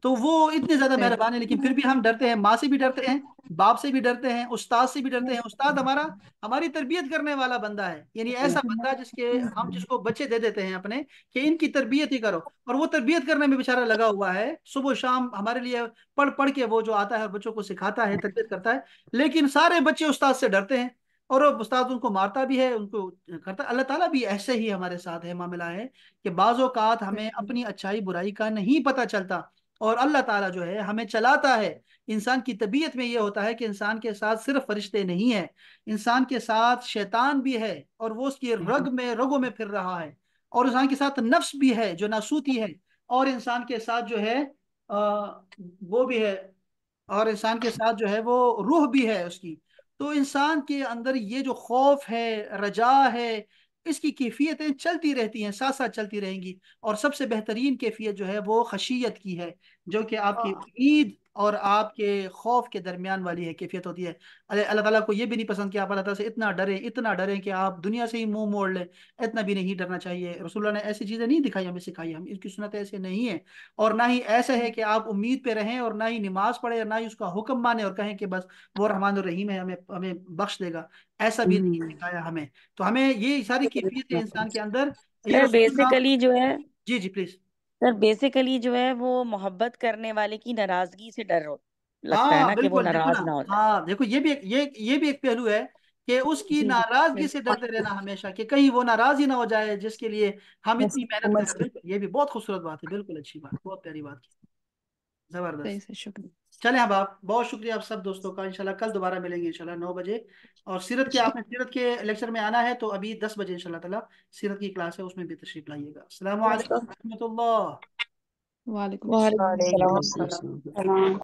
تو وہ اتنے زیادہ مہربان ہیں لیکن پھر بھی ہم ڈرتے ہیں ماں سے بھی ڈرتے ہیں باپ سے بھی ڈرتے ہیں استاد سے بھی ڈرتے ہیں استاد ہمارا ہماری تربیت کرنے والا بندہ ہے یعنی ایسا بندہ جس کے ہم جس کو بچے دے دیتے ہیں اپنے کہ ان کی تربیت ہی کرو اور وہ تربیت کرنے میں بیچارہ لگا ہوا ہے صبح و شام ہمارے لیے پڑھ پڑھ کے وہ جو آتا ہے اور بچوں کو سکھاتا ہے تربیت کرتا ہے لیکن سارے بچے استاد سے ڈرتے ہیں اور وہ استاد ان کو مارتا بھی ہے ان کو کرتا اللہ تعالیٰ بھی ایسے ہی ہمارے ساتھ ہے معاملہ ہے کہ بعض اوقات ہمیں اپنی اچھائی برائی کا نہیں پتہ چلتا اور اللہ تعالیٰ جو ہے ہمیں چلاتا ہے انسان کی طبیعت میں یہ ہوتا ہے کہ انسان کے ساتھ صرف فرشتے نہیں ہیں انسان کے ساتھ شیطان بھی ہے اور وہ اس کی رگ میں رگوں میں پھر رہا ہے اور انسان کے ساتھ نفس بھی ہے جو ناسوتی ہے اور انسان کے ساتھ جو ہے وہ بھی ہے اور انسان کے ساتھ جو ہے وہ روح بھی ہے اس کی تو انسان کے اندر یہ جو خوف ہے رجا ہے اس کی کیفیتیں چلتی رہتی ہیں ساتھ ساتھ چلتی رہیں گی اور سب سے بہترین کیفیت جو ہے وہ خشیت کی ہے جو کہ آپ کی امید اور آپ کے خوف کے درمیان والی ہے کیفیت ہوتی ہے اللہ تعالیٰ کو یہ بھی نہیں پسند کہ آپ اللہ تعالیٰ سے اتنا ڈریں اتنا ڈریں کہ آپ دنیا سے ہی منہ موڑ لیں اتنا بھی نہیں ڈرنا چاہیے رسول اللہ نے ایسی چیزیں نہیں دکھائی ہمیں سکھائی ہم اس کی سنت ایسے نہیں ہے اور نہ ہی ایسے ہے کہ آپ امید پہ رہیں اور نہ ہی نماز پڑھیں اور نہ ہی اس کا حکم مانیں اور کہیں کہ بس وہ رحمان الرحیم ہے ہمیں ہمیں بخش دے گا ایسا بھی نہیں دکھایا ہمیں تو ہمیں یہ ساری کیفیتیں انسان کے اچھا۔ اندر جو ہے جی جی پلیز سر بیسیکلی جو ہے وہ محبت کرنے والے کی ناراضگی سے دیکھو یہ بھی یہ بھی ایک پہلو ہے کہ اس کی جی، جی، ناراضگی سے ڈرتے رہنا ہمیشہ کہ کہیں وہ ناراض ہی نہ ہو جائے جس کے لیے ہم اتنی محنت یہ بھی بہت خوبصورت بات ہے بالکل اچھی بات بہت پیاری بات کی زبردست چلیں آپ بہت شکریہ آپ سب دوستوں کا انشاءاللہ کل دوبارہ ملیں گے انشاءاللہ نو بجے اور سیرت کے آپ نے سیرت کے لیکچر میں آنا ہے تو ابھی دس بجے انشاءاللہ تعالیٰ سیرت کی کلاس ہے اس میں بھی تشریف لائیے گا السلام علیکم و رحمتہ اللہ